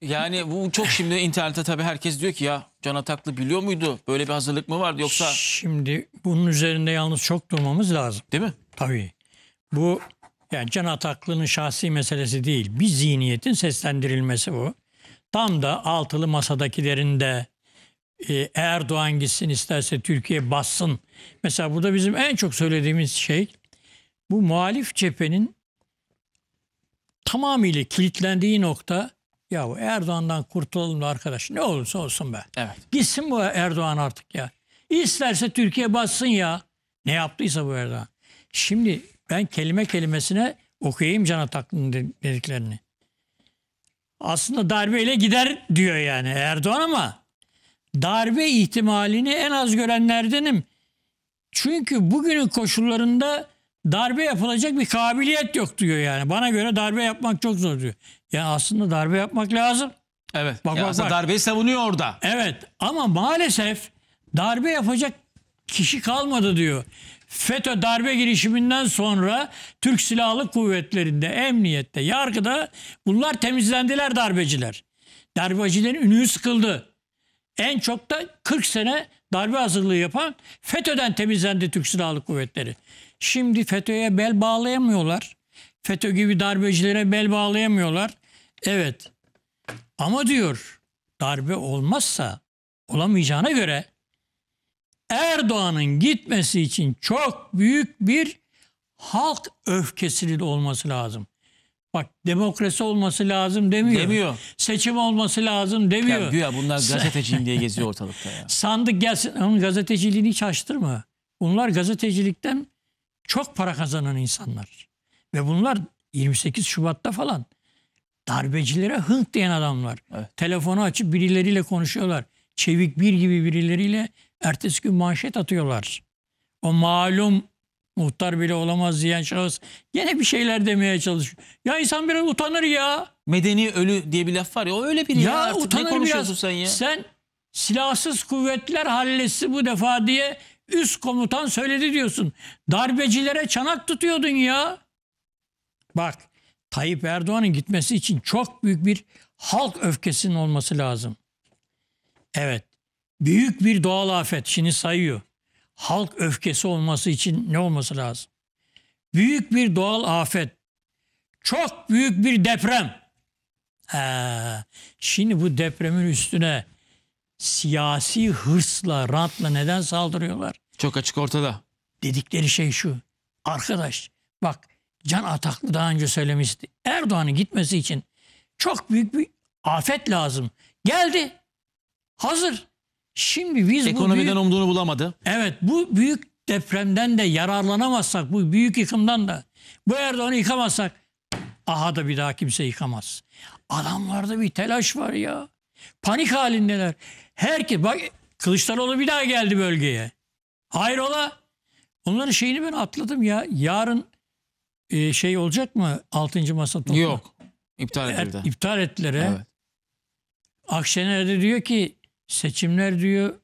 Yani bu çok şimdi internette tabii herkes diyor ki ya Can Ataklı biliyor muydu? Böyle bir hazırlık mı vardı yoksa? Şimdi bunun üzerinde yalnız çok durmamız lazım. Değil mi? Tabii. Bu yani can Haklı'nın şahsi meselesi değil. Bir zihniyetin seslendirilmesi bu. Tam da altılı masadakilerin de e, Erdoğan gitsin isterse Türkiye bassın. Mesela burada bizim en çok söylediğimiz şey bu muhalif cephenin tamamıyla kilitlendiği nokta ya bu Erdoğan'dan kurtulalım da arkadaş ne olursa olsun be. Evet. Gitsin bu Erdoğan artık ya. İsterse Türkiye bassın ya. Ne yaptıysa bu Erdoğan. Şimdi ben kelime kelimesine okuyayım cana ataklının dediklerini. Aslında darbeyle gider diyor yani Erdoğan ama darbe ihtimalini en az görenlerdenim. Çünkü bugünün koşullarında darbe yapılacak bir kabiliyet yok diyor yani. Bana göre darbe yapmak çok zor diyor. Yani aslında darbe yapmak lazım. Evet. Bak, bak, aslında bak. darbeyi savunuyor orada. Evet ama maalesef darbe yapacak kişi kalmadı diyor. FETÖ darbe girişiminden sonra Türk Silahlı Kuvvetleri'nde, emniyette, yargıda bunlar temizlendiler darbeciler. Darbecilerin ünü sıkıldı. En çok da 40 sene darbe hazırlığı yapan FETÖ'den temizlendi Türk Silahlı Kuvvetleri. Şimdi FETÖ'ye bel bağlayamıyorlar. FETÖ gibi darbecilere bel bağlayamıyorlar. Evet. Ama diyor darbe olmazsa olamayacağına göre Erdoğan'ın gitmesi için çok büyük bir halk öfkesinin olması lazım. Bak demokrasi olması lazım demiyor. Demiyor. Seçim olması lazım demiyor. Ya güya bunlar gazeteciyim diye geziyor ortalıkta ya. Sandık gelsin. Onun gazeteciliğini hiç açtırma. Bunlar gazetecilikten çok para kazanan insanlar. Ve bunlar 28 Şubat'ta falan darbecilere hınk diyen adamlar. Evet. Telefonu açıp birileriyle konuşuyorlar. Çevik bir gibi birileriyle Ertesi gün manşet atıyorlar. O malum muhtar bile olamaz diyen şahıs gene bir şeyler demeye çalışıyor. Ya insan biraz utanır ya. Medeni ölü diye bir laf var ya o öyle biri ya, ya artık utanır ne biraz. sen ya? Sen silahsız kuvvetler hallesi bu defa diye üst komutan söyledi diyorsun. Darbecilere çanak tutuyordun ya. Bak Tayyip Erdoğan'ın gitmesi için çok büyük bir halk öfkesinin olması lazım. Evet Büyük bir doğal afet şimdi sayıyor. Halk öfkesi olması için ne olması lazım? Büyük bir doğal afet. Çok büyük bir deprem. Ha, şimdi bu depremin üstüne siyasi hırsla, rantla neden saldırıyorlar? Çok açık ortada. Dedikleri şey şu. Arkadaş bak Can Ataklı daha önce söylemişti. Erdoğan'ın gitmesi için çok büyük bir afet lazım. Geldi. Hazır. Şimdi biz Ekonomiden bu büyük, umduğunu bulamadı. Evet bu büyük depremden de yararlanamazsak bu büyük yıkımdan da bu Erdoğan'ı yıkamazsak aha da bir daha kimse yıkamaz. Adamlarda bir telaş var ya. Panik halindeler. Herkes bak Kılıçdaroğlu bir daha geldi bölgeye. Hayrola? Onların şeyini ben atladım ya. Yarın e, şey olacak mı altıncı masa toplantısı? Yok. İptal edildi. E, iptal ettiler. Evet. Akşener de diyor ki seçimler diyor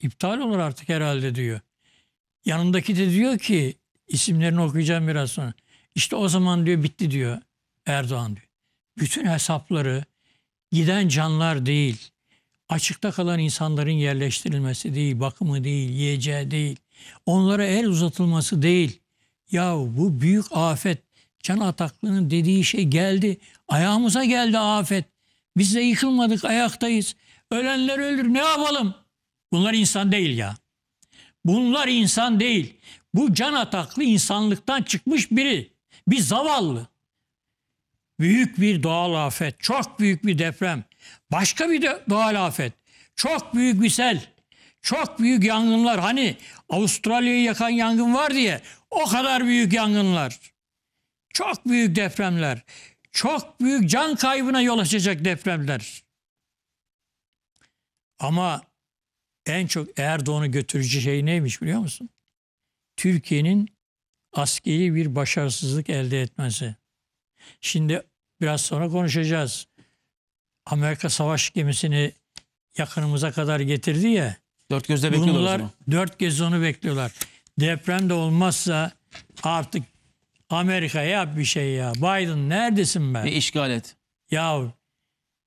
iptal olur artık herhalde diyor. Yanındaki de diyor ki isimlerini okuyacağım biraz sonra. İşte o zaman diyor bitti diyor Erdoğan diyor. Bütün hesapları giden canlar değil, açıkta kalan insanların yerleştirilmesi değil, bakımı değil, yiyeceği değil, onlara el uzatılması değil. Ya bu büyük afet, can ataklının dediği şey geldi, ayağımıza geldi afet. Biz de yıkılmadık, ayaktayız. Ölenler ölür, Ne yapalım? Bunlar insan değil ya. Bunlar insan değil. Bu can ataklı insanlıktan çıkmış biri. Bir zavallı. Büyük bir doğal afet. Çok büyük bir deprem. Başka bir de doğal afet. Çok büyük bir sel. Çok büyük yangınlar. Hani Avustralya'yı yakan yangın var diye. O kadar büyük yangınlar. Çok büyük depremler. Çok büyük can kaybına yol açacak depremler. Ama en çok Erdoğan'ı götürücü şey neymiş biliyor musun? Türkiye'nin askeri bir başarısızlık elde etmesi. Şimdi biraz sonra konuşacağız. Amerika savaş gemisini yakınımıza kadar getirdi ya. Dört gözle bekliyorlar. Dört göz onu bekliyorlar. Deprem de olmazsa artık Amerika yap bir şey ya. Biden neredesin ben? Bir işgal et. Ya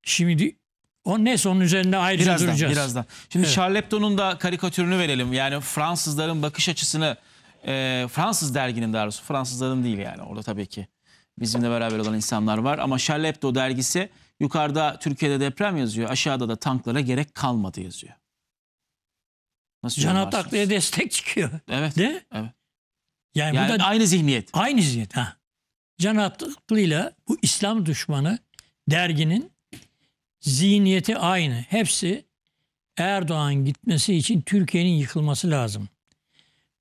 şimdi o neyse onun üzerinde ayrıca birazdan, duracağız. Birazdan. Şimdi evet. Charles Hebdo'nun da karikatürünü verelim. Yani Fransızların bakış açısını e, Fransız derginin daha doğrusu Fransızların değil yani orada tabii ki bizimle beraber olan insanlar var. Ama Charles Hebdo dergisi yukarıda Türkiye'de deprem yazıyor aşağıda da tanklara gerek kalmadı yazıyor. Nasıl Can Ataklı'ya destek çıkıyor. Evet. De? evet. Yani, yani bu da aynı zihniyet. Aynı zihniyet. Ha. Can Ataklı'yla bu İslam düşmanı derginin zihniyeti aynı. Hepsi Erdoğan gitmesi için Türkiye'nin yıkılması lazım.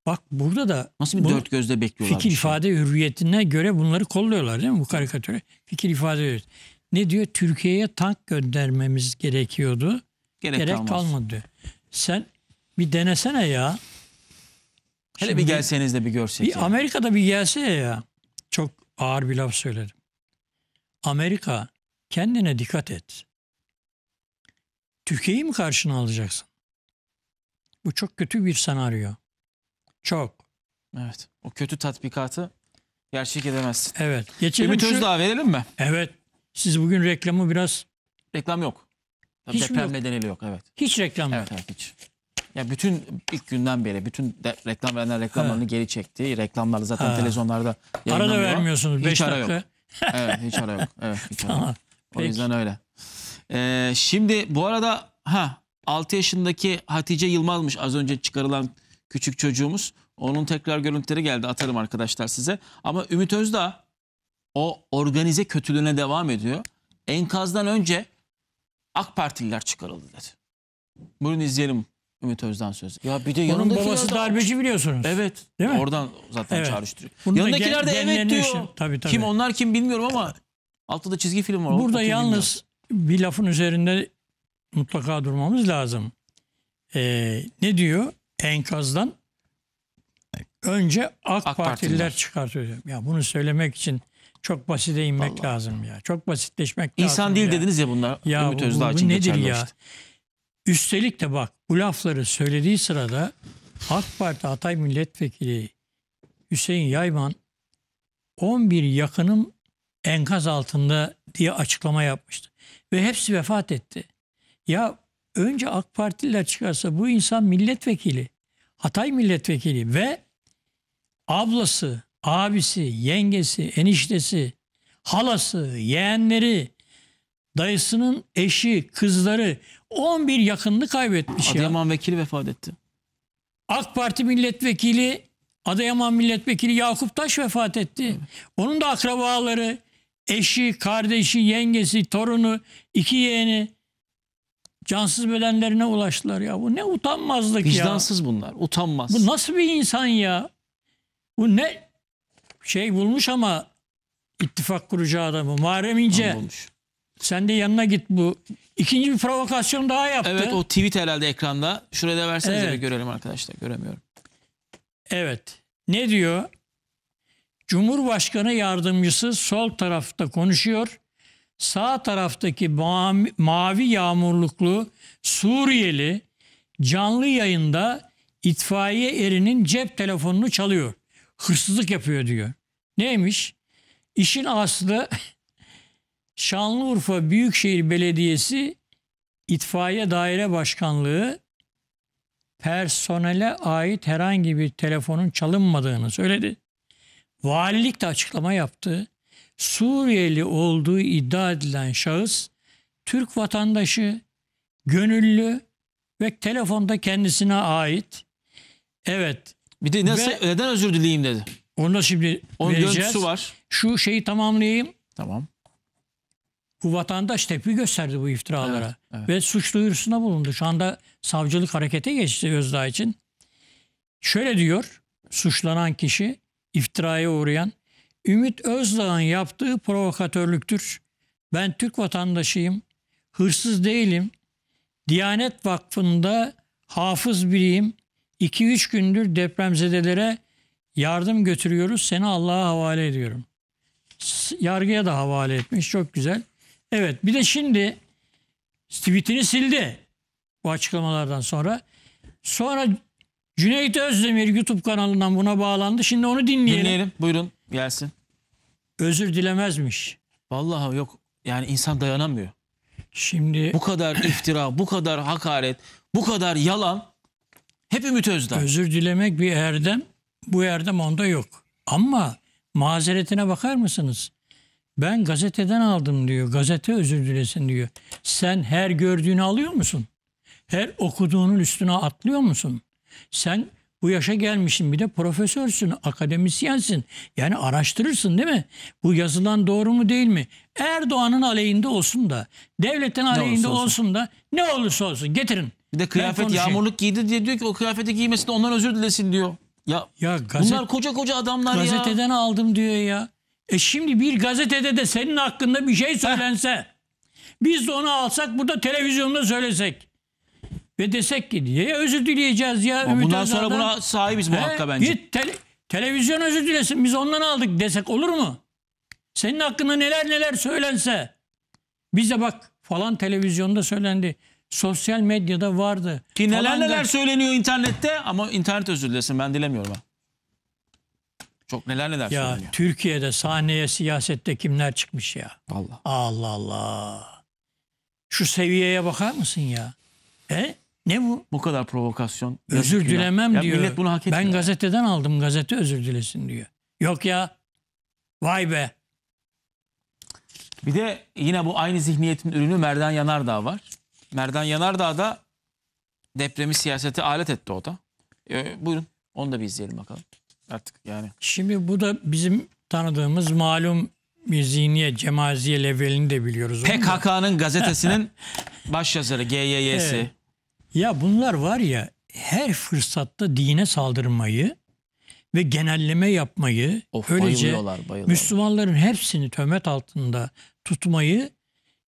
Bak burada da nasıl bir dört gözle bekliyorlar. Fikir şey. ifade hürriyetine göre bunları kolluyorlar değil mi bu karikatüre? Fikir ifade hürriyeti. Ne diyor? Türkiye'ye tank göndermemiz gerekiyordu. Gerek, Gerek kalmadı diyor. Sen bir denesene ya. Hele Şimdi bir gelseniz de bir görsek. Bir yani. Amerika'da bir gelse ya. Çok ağır bir laf söyledim. Amerika kendine dikkat et. Türkiye'yi mi karşına alacaksın? Bu çok kötü bir senaryo. Çok. Evet. O kötü tatbikatı gerçek edemezsin. Evet. Geçelim Ümit Özdağ verelim mi? Evet. Siz bugün reklamı biraz... Reklam yok. Tabii hiç deprem yok. nedeniyle yok. Evet. Hiç reklam yok. Evet, hiç. Ya bütün ilk günden beri bütün de, reklam verenler reklamlarını ha. geri çekti. Reklamlar zaten ha. televizyonlarda Ara da vermiyorsunuz. Hiç ara dakika. yok. evet, hiç ara yok. Evet, hiç ara O Peki. yüzden öyle. Ee, şimdi bu arada ha 6 yaşındaki Hatice Yılmaz'mış az önce çıkarılan küçük çocuğumuz. Onun tekrar görüntüleri geldi atarım arkadaşlar size. Ama Ümit Özdağ o organize kötülüğüne devam ediyor. Enkazdan önce AK Partililer çıkarıldı dedi. Buyurun izleyelim Ümit Özdağ'ın sözü. Ya bir de Onun babası adam... darbeci biliyorsunuz. Evet. Değil mi? Oradan zaten evet. çağrıştırıyor. Bunun Yanındakiler de evet diyor. Tabii, tabii. Kim onlar kim bilmiyorum ama altta da çizgi film var. Burada yalnız bir lafın üzerinde mutlaka durmamız lazım. Ee, ne diyor? Enkazdan önce AK, AK Partililer, çıkartıyor. Ya bunu söylemek için çok basite inmek Vallahi. lazım ya. Çok basitleşmek İnsan lazım. İnsan değil ya. dediniz ya bunlar. Ya Ümit Özdağ bu, bu, bu nedir ya? Işte. Üstelik de bak bu lafları söylediği sırada AK Parti Hatay Milletvekili Hüseyin Yayman 11 yakınım enkaz altında diye açıklama yapmıştı. Ve hepsi vefat etti. Ya önce AK Partililer çıkarsa bu insan milletvekili. Hatay milletvekili ve ablası, abisi, yengesi, eniştesi, halası, yeğenleri, dayısının eşi, kızları 11 yakınını kaybetmiş Adıyaman ya. Adıyaman vekili vefat etti. AK Parti milletvekili Adıyaman milletvekili Yakup Taş vefat etti. Evet. Onun da akrabaları, eşi, kardeşi, yengesi, torunu, iki yeğeni cansız bedenlerine ulaştılar ya. Bu ne utanmazlık Vicdansız ya. Vicdansız bunlar. Utanmaz. Bu nasıl bir insan ya? Bu ne şey bulmuş ama ittifak kuracağı adamı. Muharrem İnce. Anlamış. Sen de yanına git bu. İkinci bir provokasyon daha yaptı. Evet o tweet herhalde ekranda. Şurada versenize evet. bir görelim arkadaşlar. Göremiyorum. Evet. Ne diyor? Cumhurbaşkanı yardımcısı sol tarafta konuşuyor. Sağ taraftaki mavi, mavi yağmurluklu Suriyeli canlı yayında itfaiye erinin cep telefonunu çalıyor. Hırsızlık yapıyor diyor. Neymiş? İşin aslı Şanlıurfa Büyükşehir Belediyesi İtfaiye Daire Başkanlığı personele ait herhangi bir telefonun çalınmadığını söyledi. Valilik de açıklama yaptı. Suriyeli olduğu iddia edilen şahıs Türk vatandaşı, gönüllü ve telefonda kendisine ait. Evet. Bir de nasıl, ve, neden özür dileyeyim dedi. Onu da şimdi Onun vereceğiz. var. Şu şeyi tamamlayayım. Tamam. Bu vatandaş tepki gösterdi bu iftiralara. Evet, evet. Ve suç duyurusuna bulundu. Şu anda savcılık harekete geçti Özdağ için. Şöyle diyor suçlanan kişi iftiraya uğrayan Ümit Özdağ'ın yaptığı provokatörlüktür. Ben Türk vatandaşıyım, hırsız değilim, Diyanet Vakfı'nda hafız biriyim. 2-3 gündür depremzedelere yardım götürüyoruz. Seni Allah'a havale ediyorum. Yargıya da havale etmiş. Çok güzel. Evet bir de şimdi tweetini sildi bu açıklamalardan sonra. Sonra Cüneyt Özdemir YouTube kanalından buna bağlandı. Şimdi onu dinleyelim. Dinleyelim. Buyurun gelsin. Özür dilemezmiş. Vallahi yok. Yani insan dayanamıyor. Şimdi bu kadar iftira, bu kadar hakaret, bu kadar yalan hep Ümit Özdağ. Özür dilemek bir erdem. Bu erdem onda yok. Ama mazeretine bakar mısınız? Ben gazeteden aldım diyor. Gazete özür dilesin diyor. Sen her gördüğünü alıyor musun? Her okuduğunun üstüne atlıyor musun? Sen bu yaşa gelmişsin bir de profesörsün, akademisyensin. Yani araştırırsın değil mi? Bu yazılan doğru mu değil mi? Erdoğan'ın aleyhinde olsun da, devletin aleyhinde olsun, olsun da ne olursa olsun getirin. Bir de kıyafet yağmurluk giydi diye diyor ki o kıyafeti giymesine ondan özür dilesin diyor. Ya, ya gazet, bunlar koca koca adamlar gazeteden ya. Gazeteden aldım diyor ya. E şimdi bir gazetede de senin hakkında bir şey söylense, biz de onu alsak burada televizyonda söylesek ve desek ki diye özür dileyeceğiz ya. Ama bundan sonra buna sahibiz muhakkak bence. Git te televizyon özür dilesin biz ondan aldık desek olur mu? Senin hakkında neler neler söylense. Bize bak falan televizyonda söylendi. Sosyal medyada vardı. Ki neler falan neler da... söyleniyor internette ama internet özür dilesin ben dilemiyorum ben. Çok neler neler ya, söyleniyor. Türkiye'de sahneye siyasette kimler çıkmış ya. Allah. Allah Allah. Şu seviyeye bakar mısın ya? He? Ne bu? Bu kadar provokasyon. Özür dilemem ya. diyor. Ya millet bunu hak Ben gazeteden aldım. Gazete özür dilesin diyor. Yok ya. Vay be. Bir de yine bu aynı zihniyetin ürünü Merdan Yanardağ var. Merdan Yanardağ da depremi siyasete alet etti o da. Ee, buyurun onu da bir izleyelim bakalım. Artık yani. Şimdi bu da bizim tanıdığımız malum bir zihniyet, cemaziye levelini de biliyoruz. PKK'nın gazetesinin başyazarı GYY'si. Evet. Ya bunlar var ya her fırsatta dine saldırmayı ve genelleme yapmayı of, öylece bayılıyorlar, bayılıyorlar. Müslümanların hepsini tömet altında tutmayı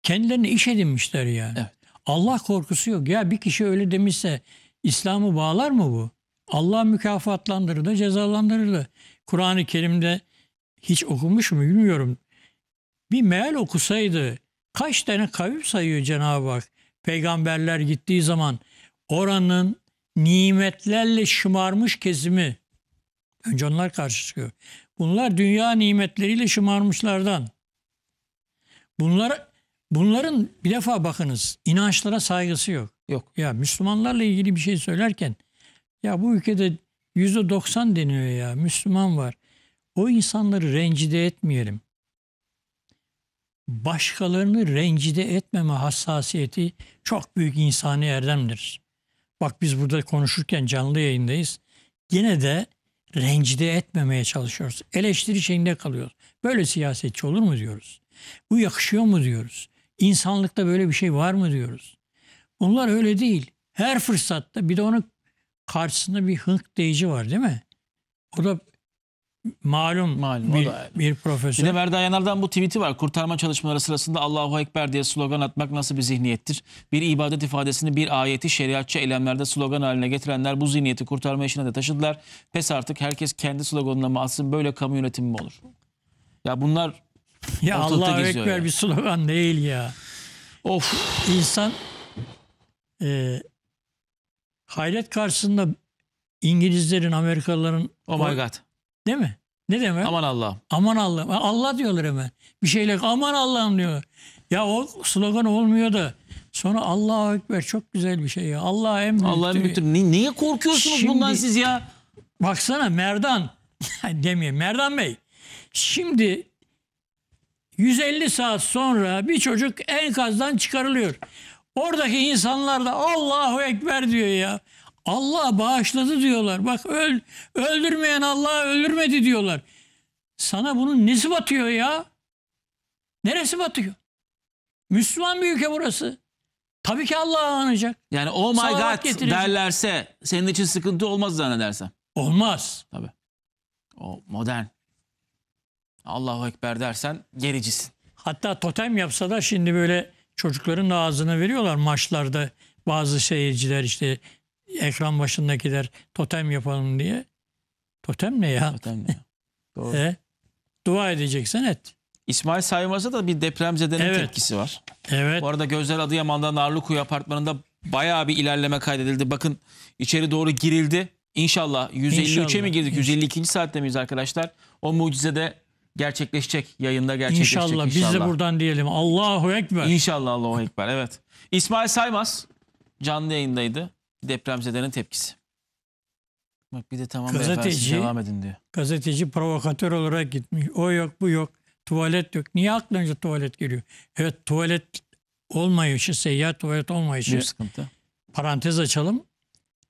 kendilerine iş edinmişler yani. Evet. Allah korkusu yok. Ya bir kişi öyle demişse İslam'ı bağlar mı bu? Allah mükafatlandırır da cezalandırır da. Kur'an-ı Kerim'de hiç okumuş mu bilmiyorum. Bir meal okusaydı kaç tane kavim sayıyor Cenab-ı Hak. Peygamberler gittiği zaman oranın nimetlerle şımarmış kesimi. Önce onlar karşı çıkıyor. Bunlar dünya nimetleriyle şımarmışlardan. Bunlar bunların bir defa bakınız inançlara saygısı yok. Yok. Ya Müslümanlarla ilgili bir şey söylerken ya bu ülkede yüzde doksan deniyor ya Müslüman var. O insanları rencide etmeyelim. Başkalarını rencide etmeme hassasiyeti çok büyük insani erdemdir. Bak biz burada konuşurken canlı yayındayız. Yine de rencide etmemeye çalışıyoruz. Eleştiri şeyinde kalıyoruz. Böyle siyasetçi olur mu diyoruz. Bu yakışıyor mu diyoruz. İnsanlıkta böyle bir şey var mı diyoruz. Bunlar öyle değil. Her fırsatta bir de onun karşısında bir hınk deyici var değil mi? O da malum, malum bir, bir profesör. Bir de Merda Yanar'dan bu tweet'i var. Kurtarma çalışmaları sırasında Allahu Ekber diye slogan atmak nasıl bir zihniyettir? Bir ibadet ifadesini bir ayeti şeriatçı eylemlerde slogan haline getirenler bu zihniyeti kurtarma işine de taşıdılar. Pes artık herkes kendi sloganına mı atsın böyle kamu yönetimi mi olur? Ya bunlar ya Allahu Ekber ya. bir slogan değil ya. Of. İnsan e, hayret karşısında İngilizlerin, Amerikalıların oh my God. Değil mi? Ne demek? Aman Allah'ım. Aman Allah'ım. Allah diyorlar hemen. Bir şeyle aman Allah'ım diyor. Ya o slogan olmuyor da. Sonra Allahu Ekber çok güzel bir şey ya. Allah en büyüktür. Allah en büyüktür. Ni- niye korkuyorsunuz Şimdi- bundan siz ya? Baksana Merdan. demiyor. Merdan Bey. Şimdi 150 saat sonra bir çocuk enkazdan çıkarılıyor. Oradaki insanlar da Allahu Ekber diyor ya. Allah bağışladı diyorlar. Bak öl, öldürmeyen Allah öldürmedi diyorlar. Sana bunun nesi batıyor ya? Neresi batıyor? Müslüman bir ülke burası. Tabii ki Allah anacak. Yani oh my Salavat god getirecek. derlerse senin için sıkıntı olmaz zannedersen. Olmaz. Tabii. O modern. Allahu Ekber dersen gericisin. Hatta totem yapsa da şimdi böyle çocukların da ağzına veriyorlar maçlarda bazı seyirciler işte ekran başındakiler totem yapalım diye. Totem ne ya? Totem ne? Doğru. E, dua edeceksen et. İsmail Saymaz'a da bir depremzedenin evet. tepkisi var. Evet. Bu arada Gözler Adıyaman'da Narlıkuyu apartmanında bayağı bir ilerleme kaydedildi. Bakın içeri doğru girildi. İnşallah 153'e mi girdik? 152. saatte miyiz arkadaşlar? O mucize de gerçekleşecek. Yayında gerçekleşecek İnşallah. inşallah. Biz de buradan diyelim. Allahu Ekber. İnşallah Allahu Ekber. Evet. İsmail Saymaz canlı yayındaydı depremzedenin tepkisi. Bak bir de tamam gazeteci, devam edin diyor. Gazeteci provokatör olarak gitmiş. O yok bu yok. Tuvalet yok. Niye aklınca tuvalet geliyor? Evet tuvalet olmayışı, seyyar tuvalet olmayışı. Büyük sıkıntı. Parantez açalım.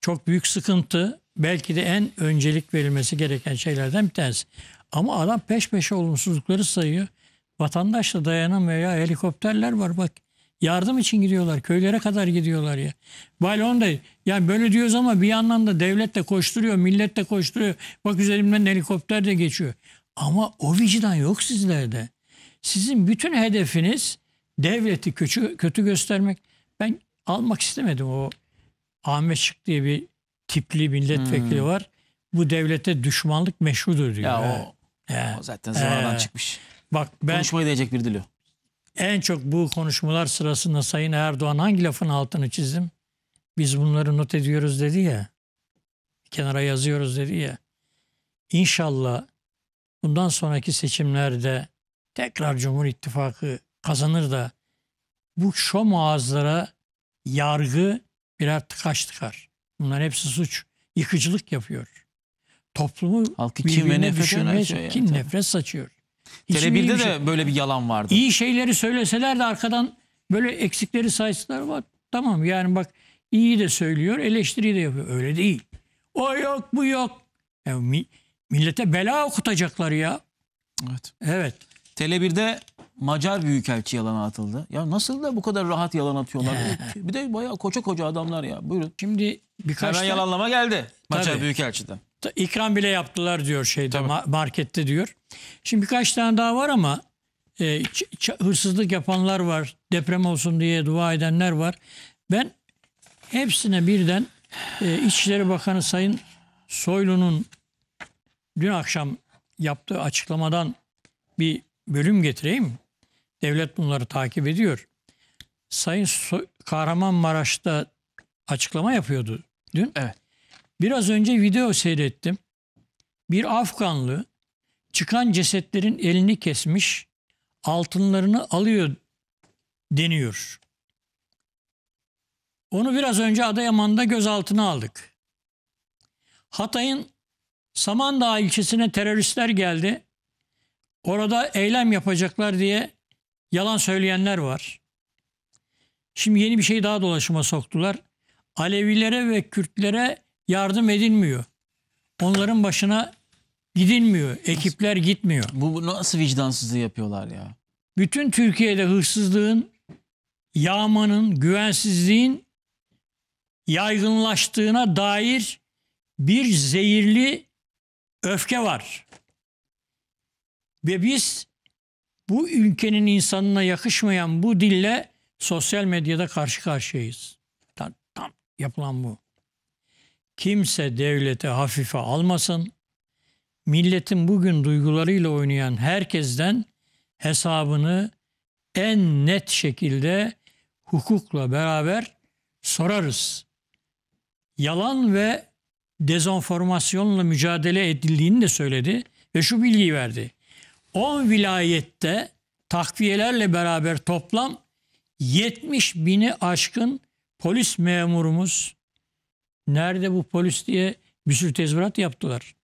Çok büyük sıkıntı. Belki de en öncelik verilmesi gereken şeylerden bir tanesi. Ama adam peş peşe olumsuzlukları sayıyor. vatandaşla dayanamıyor ya. Helikopterler var bak. Yardım için gidiyorlar. Köylere kadar gidiyorlar ya. Balon da yani böyle diyoruz ama bir yandan da devlet de koşturuyor, millet de koşturuyor. Bak üzerimden helikopter de geçiyor. Ama o vicdan yok sizlerde. Sizin bütün hedefiniz devleti kötü, kötü göstermek. Ben almak istemedim o Ahmet Şık diye bir tipli milletvekili hmm. var. Bu devlete düşmanlık meşrudur diyor. Ya o, He. o zaten zamandan He. çıkmış. Bak ben konuşmayı diyecek bir diliyor. En çok bu konuşmalar sırasında Sayın Erdoğan hangi lafın altını çizdim? Biz bunları not ediyoruz dedi ya. Kenara yazıyoruz dedi ya. İnşallah bundan sonraki seçimlerde tekrar Cumhur İttifakı kazanır da bu şom ağızlara yargı birer tıkaç tıkar. Bunlar hepsi suç. Yıkıcılık yapıyor. Toplumu Halkı kim ve nefret, düşürmeye, kim yani, nefret saçıyor. Tele1'de de şey. böyle bir yalan vardı. İyi şeyleri söyleseler de arkadan böyle eksikleri sayısılar var. Tamam yani bak iyi de söylüyor, eleştiri de yapıyor. Öyle değil. O yok, bu yok. Ya, mi, millete bela okutacaklar ya. Evet. Evet. Tele1'de Macar büyükelçi yalan atıldı. Ya nasıl da bu kadar rahat yalan atıyorlar? bir de bayağı koca koca adamlar ya. Buyurun. Şimdi birkaç Hemen yalanlama geldi Macar Tabii. büyükelçiden. İkram bile yaptılar diyor şeyde Tabii. markette diyor. Şimdi birkaç tane daha var ama e, hırsızlık yapanlar var. Deprem olsun diye dua edenler var. Ben hepsine birden e, İçişleri Bakanı Sayın Soylu'nun dün akşam yaptığı açıklamadan bir bölüm getireyim. Devlet bunları takip ediyor. Sayın so Kahramanmaraş'ta açıklama yapıyordu dün. Evet. Biraz önce video seyrettim. Bir Afganlı çıkan cesetlerin elini kesmiş, altınlarını alıyor deniyor. Onu biraz önce Adıyaman'da gözaltına aldık. Hatay'ın Samandağ ilçesine teröristler geldi. Orada eylem yapacaklar diye yalan söyleyenler var. Şimdi yeni bir şey daha dolaşıma soktular. Alevilere ve Kürtlere yardım edilmiyor. Onların başına gidilmiyor. Ekipler gitmiyor. Bu, bu nasıl vicdansızlığı yapıyorlar ya? Bütün Türkiye'de hırsızlığın, yağmanın, güvensizliğin yaygınlaştığına dair bir zehirli öfke var. Ve biz bu ülkenin insanına yakışmayan bu dille sosyal medyada karşı karşıyayız. Tam, tam yapılan bu. Kimse devleti hafife almasın. Milletin bugün duygularıyla oynayan herkesten hesabını en net şekilde hukukla beraber sorarız. Yalan ve dezenformasyonla mücadele edildiğini de söyledi ve şu bilgiyi verdi. 10 vilayette takviyelerle beraber toplam 70 bini aşkın polis memurumuz, Nerede bu polis diye bir sürü tezvirat yaptılar.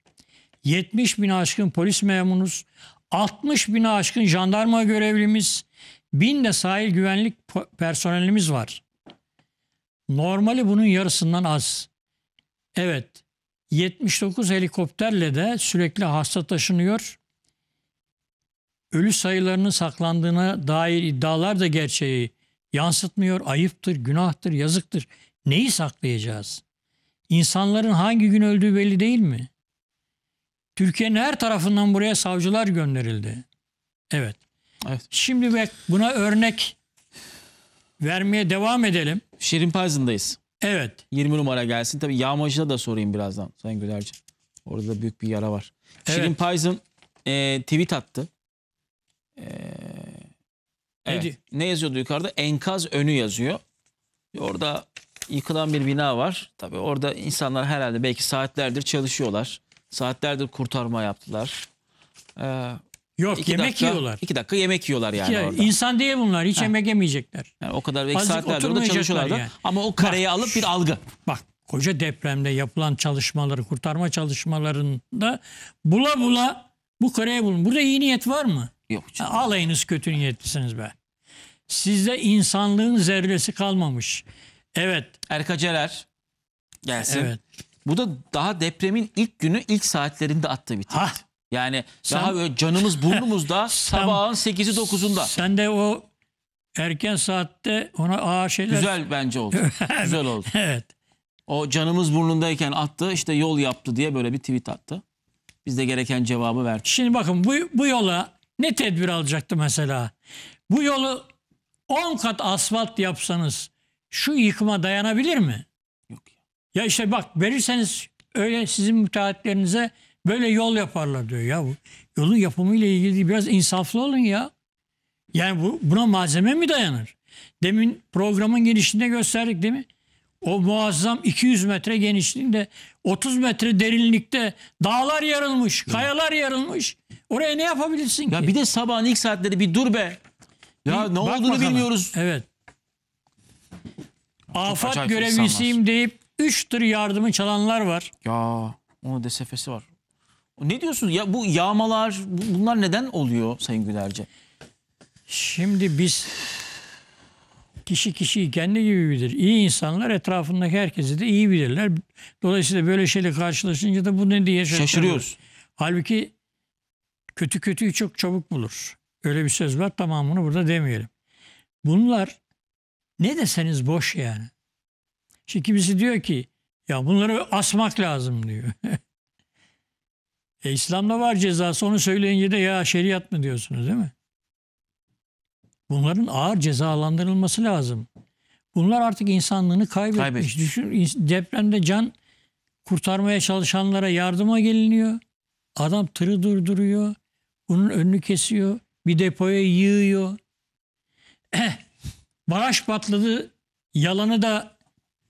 70 bin aşkın polis memurumuz, 60 bin aşkın jandarma görevlimiz, bin de sahil güvenlik personelimiz var. Normali bunun yarısından az. Evet, 79 helikopterle de sürekli hasta taşınıyor. Ölü sayılarının saklandığına dair iddialar da gerçeği yansıtmıyor. Ayıptır, günahtır, yazıktır. Neyi saklayacağız? İnsanların hangi gün öldüğü belli değil mi? Türkiye'nin her tarafından buraya savcılar gönderildi. Evet. evet. Şimdi buna örnek vermeye devam edelim. Şirin Pazın'dayız. Evet. 20 numara gelsin. Tabii Yağmacı'da da sorayım birazdan Sayın Gülerci. Orada büyük bir yara var. Evet. Şirin Payzın e, tweet attı. E, evet. Ne yazıyordu yukarıda? Enkaz önü yazıyor. Orada yıkılan bir bina var. Tabii orada insanlar herhalde belki saatlerdir çalışıyorlar. Saatlerdir kurtarma yaptılar. Ee, Yok iki yemek dakika, yiyorlar. İki dakika yemek yiyorlar yani iki, orada. İnsan diye bunlar hiç ha. yemek yemeyecekler. Yani o kadar belki saatlerdir orada çalışıyorlar yani. Ama o kareyi bak, alıp bir algı. Bak koca depremde yapılan çalışmaları, kurtarma çalışmalarında bula bula bu kareyi bulun. Burada iyi niyet var mı? Yok. Canım. Alayınız kötü niyetlisiniz be. Sizde insanlığın zerresi kalmamış. Evet. Erkaceler gelsin. Evet. Bu da daha depremin ilk günü ilk saatlerinde attı bir tweet. Ha. Yani sen, daha böyle canımız burnumuzda sabahın 8'i 9'unda. Sen de o erken saatte ona aa şeyler... Güzel bence oldu. Güzel oldu. evet. O canımız burnundayken attı işte yol yaptı diye böyle bir tweet attı. Biz de gereken cevabı verdik. Şimdi bakın bu, bu yola ne tedbir alacaktı mesela? Bu yolu 10 kat asfalt yapsanız şu yıkıma dayanabilir mi? Yok ya. Ya işte bak verirseniz öyle sizin müteahhitlerinize böyle yol yaparlar diyor ya. Bu yolun yapımıyla ilgili biraz insaflı olun ya. Yani bu, buna malzeme mi dayanır? Demin programın genişliğinde gösterdik değil mi? O muazzam 200 metre genişliğinde 30 metre derinlikte dağlar yarılmış, kayalar yarılmış. Oraya ne yapabilirsin ya ki? bir de sabahın ilk saatleri bir dur be. Ya ne olduğunu bakalım. bilmiyoruz. Evet. Afat görevlisiyim deyip 3 tır yardımı çalanlar var. Ya onun desefesi var. Ne diyorsunuz? Ya bu yağmalar bunlar neden oluyor Sayın Gülerce? Şimdi biz kişi kişiyi kendi gibi bilir. İyi insanlar etrafındaki herkesi de iyi bilirler. Dolayısıyla böyle şeyle karşılaşınca da bu ne diye şaşırıyoruz. Şaşırıyoruz. Halbuki kötü kötüyü çok çabuk bulur. Öyle bir söz var tamamını burada demeyelim. Bunlar ne deseniz boş yani. Şimdi kimisi diyor ki ya bunları asmak lazım diyor. e İslam'da var cezası onu söyleyince de ya şeriat mı diyorsunuz değil mi? Bunların ağır cezalandırılması lazım. Bunlar artık insanlığını kaybetmiş. kaybetmiş. Düşün, depremde can kurtarmaya çalışanlara yardıma geliniyor. Adam tırı durduruyor. Bunun önünü kesiyor. Bir depoya yığıyor. Eh, baraj patladı yalanı da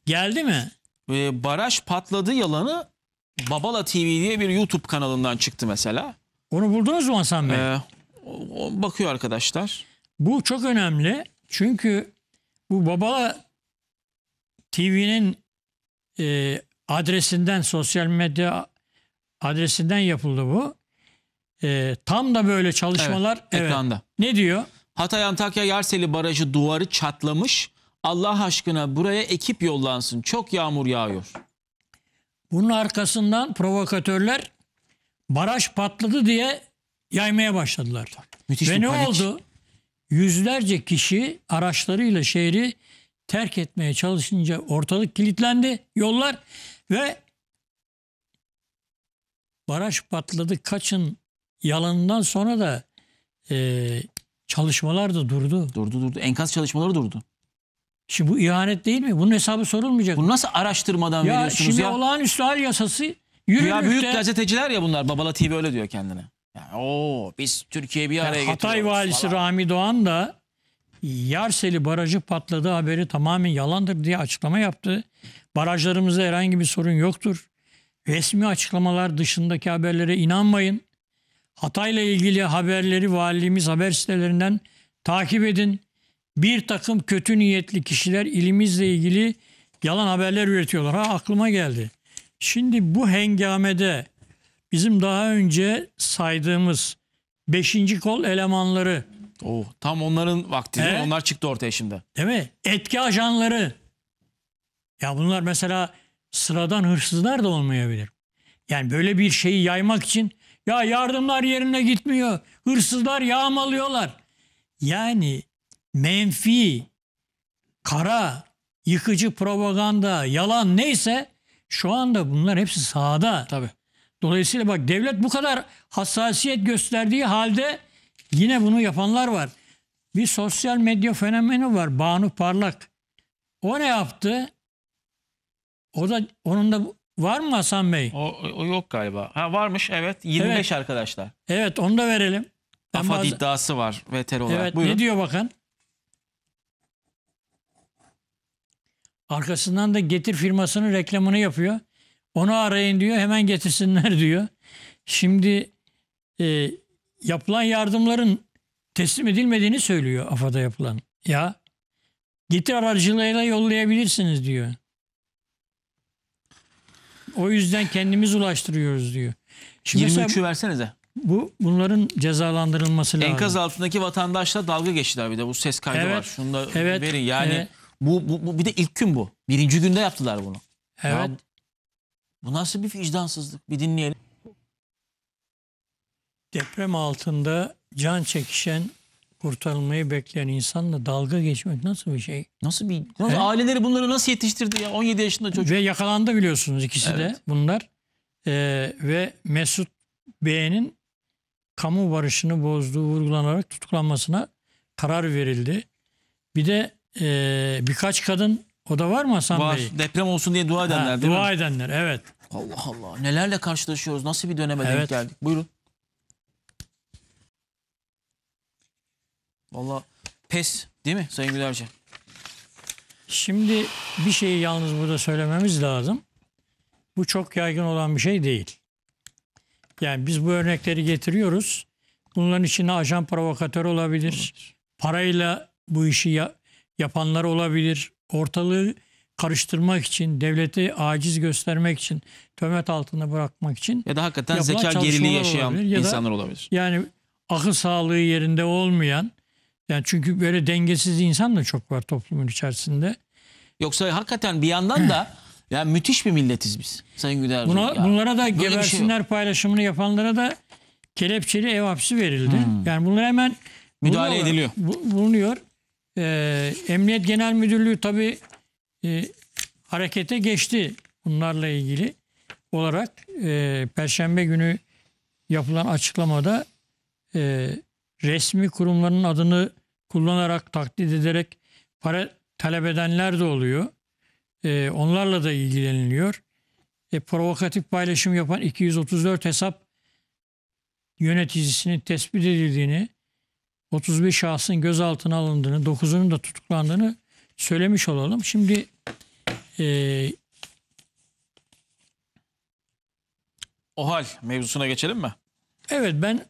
geldi mi? Ee, baraj patladı yalanı Babala TV diye bir YouTube kanalından çıktı mesela. Onu buldunuz mu Hasan Bey? Ee, o- o bakıyor arkadaşlar. Bu çok önemli çünkü bu Babala TV'nin e, adresinden sosyal medya adresinden yapıldı bu. E, tam da böyle çalışmalar evet. ekranda. Ne diyor? Hatay Antakya Yerseli Barajı duvarı çatlamış. Allah aşkına buraya ekip yollansın. Çok yağmur yağıyor. Bunun arkasından provokatörler baraj patladı diye yaymaya başladılar. Müthiş Ve ne panik. oldu? Yüzlerce kişi araçlarıyla şehri terk etmeye çalışınca ortalık kilitlendi, yollar ve baraj patladı kaçın yalanından sonra da e, Çalışmalar da durdu. Durdu durdu. Enkaz çalışmaları durdu. Şimdi bu ihanet değil mi? Bunun hesabı sorulmayacak. Bunu nasıl araştırmadan ya veriyorsunuz şimdi ya? Şimdi olağanüstü hal yasası yürürlükte. Ya büyük gazeteciler ya bunlar. Babala TV öyle diyor kendine. Yani, Oo, biz Türkiye'yi bir araya yani Hatay valisi falan. Rami Doğan da Yarseli barajı patladı haberi tamamen yalandır diye açıklama yaptı. Barajlarımızda herhangi bir sorun yoktur. Resmi açıklamalar dışındaki haberlere inanmayın. Hatay'la ilgili haberleri valiliğimiz haber sitelerinden takip edin. Bir takım kötü niyetli kişiler ilimizle ilgili yalan haberler üretiyorlar. Ha aklıma geldi. Şimdi bu hengamede bizim daha önce saydığımız beşinci kol elemanları. Oo, oh, tam onların vakti evet. onlar çıktı ortaya şimdi. Değil mi? Etki ajanları. Ya bunlar mesela sıradan hırsızlar da olmayabilir. Yani böyle bir şeyi yaymak için ya yardımlar yerine gitmiyor. Hırsızlar yağmalıyorlar. Yani menfi, kara, yıkıcı propaganda, yalan neyse şu anda bunlar hepsi sahada. Tabii. Dolayısıyla bak devlet bu kadar hassasiyet gösterdiği halde yine bunu yapanlar var. Bir sosyal medya fenomeni var. Banu Parlak. O ne yaptı? O da onun da Var mı Hasan Bey? O, o yok galiba. Ha varmış evet. 25 Evet. arkadaşlar. Evet onu da verelim. Ben AFAD bazı- iddiası var VTR olarak. Evet Buyurun. ne diyor Bakan? Arkasından da getir firmasının reklamını yapıyor. Onu arayın diyor hemen getirsinler diyor. Şimdi e, yapılan yardımların teslim edilmediğini söylüyor AFAD'a yapılan. Ya getir aracılığıyla yollayabilirsiniz diyor. O yüzden kendimiz ulaştırıyoruz diyor. Şimdi 23'ü versenize. Bu bunların cezalandırılması lazım. Enkaz altındaki vatandaşla dalga geçtiler bir de bu ses kaydı evet, var. Şunu da evet, verin yani evet. bu, bu, bu bir de ilk gün bu. Birinci günde yaptılar bunu. Evet. Ya, bu nasıl bir vicdansızlık bir dinleyelim. Deprem altında can çekişen kurtarılmayı bekleyen insanla dalga geçmek nasıl bir şey? Nasıl bir nasıl, aileleri bunları nasıl yetiştirdi ya 17 yaşında çocuk? Ve yakalandı biliyorsunuz ikisi evet. de bunlar. Ee, ve Mesut Bey'in kamu barışını bozduğu vurgulanarak tutuklanmasına karar verildi. Bir de e, birkaç kadın o da var mı Hasan var. Bey? Deprem olsun diye dua edenler ha, değil dua mi? Dua edenler evet. Allah Allah nelerle karşılaşıyoruz nasıl bir döneme evet. denk geldik buyurun. Valla pes değil mi Sayın Gülerce? Şimdi bir şeyi yalnız burada söylememiz lazım. Bu çok yaygın olan bir şey değil. Yani biz bu örnekleri getiriyoruz. Bunların içinde ajan provokatör olabilir. Parayla bu işi yapanlar olabilir. Ortalığı karıştırmak için, devleti aciz göstermek için, tömet altında bırakmak için ya da hakikaten zeka geriliği yaşayan olabilir. Ya insanlar olabilir. Yani akıl sağlığı yerinde olmayan yani çünkü böyle dengesiz insan da çok var toplumun içerisinde. Yoksa hakikaten bir yandan da yani müthiş bir milletiz biz. Sayın Güder. Buna, ya. Bunlara da Böyle şey gebersinler şey paylaşımını yapanlara da kelepçeli ev hapsi verildi. Hmm. Yani bunlar hemen müdahale bulunuyor, ediliyor. bulunuyor. Ee, Emniyet Genel Müdürlüğü tabii e, harekete geçti bunlarla ilgili olarak. E, Perşembe günü yapılan açıklamada e, resmi kurumların adını kullanarak, taklit ederek para talep edenler de oluyor. E, onlarla da ilgileniliyor. E, provokatif paylaşım yapan 234 hesap yöneticisinin tespit edildiğini, 31 şahsın gözaltına alındığını, 9'unun da tutuklandığını söylemiş olalım. Şimdi e, OHAL mevzusuna geçelim mi? Evet ben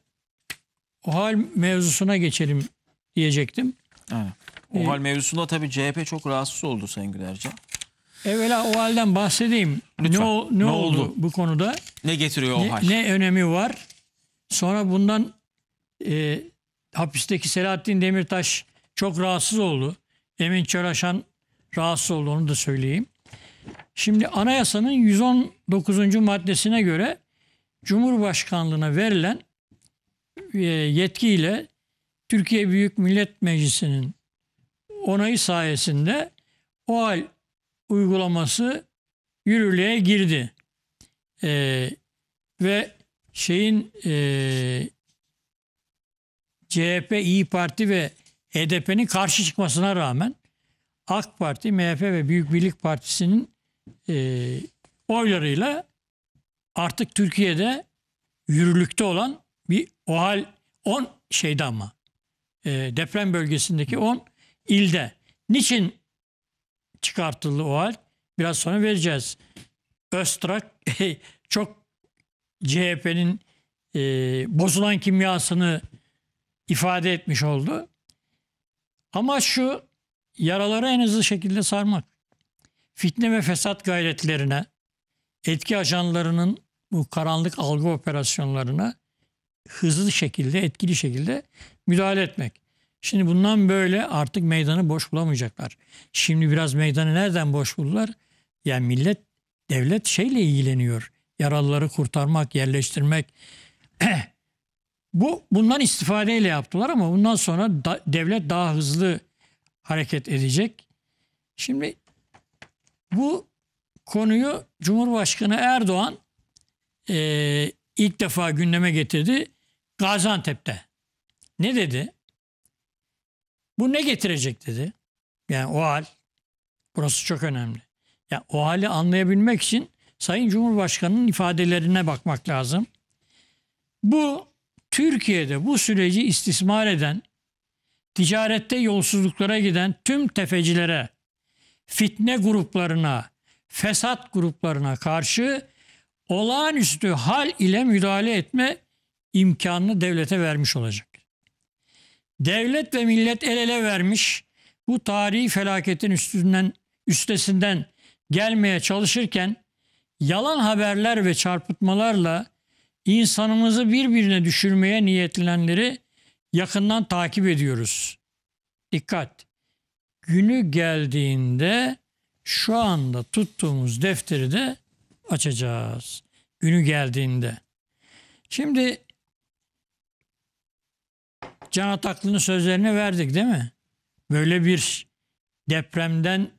OHAL mevzusuna geçelim diyecektim. Evet. O ee, mevzusunda tabii CHP çok rahatsız oldu Sayın gülerce. Evvela o halden bahsedeyim. Lütfen. Ne, ne, ne oldu? oldu bu konuda? Ne getiriyor o ne, hal? Ne önemi var? Sonra bundan e, hapisteki Selahattin Demirtaş çok rahatsız oldu. Emin Çoraşan rahatsız oldu onu da söyleyeyim. Şimdi anayasanın 119. maddesine göre Cumhurbaşkanlığına verilen e, yetkiyle Türkiye Büyük Millet Meclisi'nin onayı sayesinde OAL uygulaması yürürlüğe girdi. Ee, ve şeyin e, CHP, İyi Parti ve HDP'nin e karşı çıkmasına rağmen AK Parti, MHP ve Büyük Birlik Partisi'nin e, oylarıyla artık Türkiye'de yürürlükte olan bir OHAL 10 şeydi ama e, deprem bölgesindeki 10 ilde. Niçin çıkartıldı o hal? Biraz sonra vereceğiz. Öztrak çok CHP'nin e, bozulan kimyasını ifade etmiş oldu. Ama şu yaraları en hızlı şekilde sarmak. Fitne ve fesat gayretlerine, etki ajanlarının bu karanlık algı operasyonlarına hızlı şekilde, etkili şekilde müdahale etmek. Şimdi bundan böyle artık meydanı boş bulamayacaklar. Şimdi biraz meydanı nereden boş buldular? Yani millet, devlet şeyle ilgileniyor. Yaralıları kurtarmak, yerleştirmek. Bu bundan istifadeyle yaptılar ama bundan sonra da, devlet daha hızlı hareket edecek. Şimdi bu konuyu Cumhurbaşkanı Erdoğan e, ilk defa gündeme getirdi Gaziantep'te. Ne dedi? Bu ne getirecek dedi. Yani o hal. Burası çok önemli. Ya o hali anlayabilmek için Sayın Cumhurbaşkanı'nın ifadelerine bakmak lazım. Bu Türkiye'de bu süreci istismar eden, ticarette yolsuzluklara giden tüm tefecilere, fitne gruplarına, fesat gruplarına karşı olağanüstü hal ile müdahale etme imkanını devlete vermiş olacak. Devlet ve millet el ele vermiş bu tarihi felaketin üstünden üstesinden gelmeye çalışırken yalan haberler ve çarpıtmalarla insanımızı birbirine düşürmeye niyetlenenleri yakından takip ediyoruz. Dikkat! Günü geldiğinde şu anda tuttuğumuz defteri de açacağız. Günü geldiğinde. Şimdi Can Ataklı'nın sözlerini verdik değil mi? Böyle bir depremden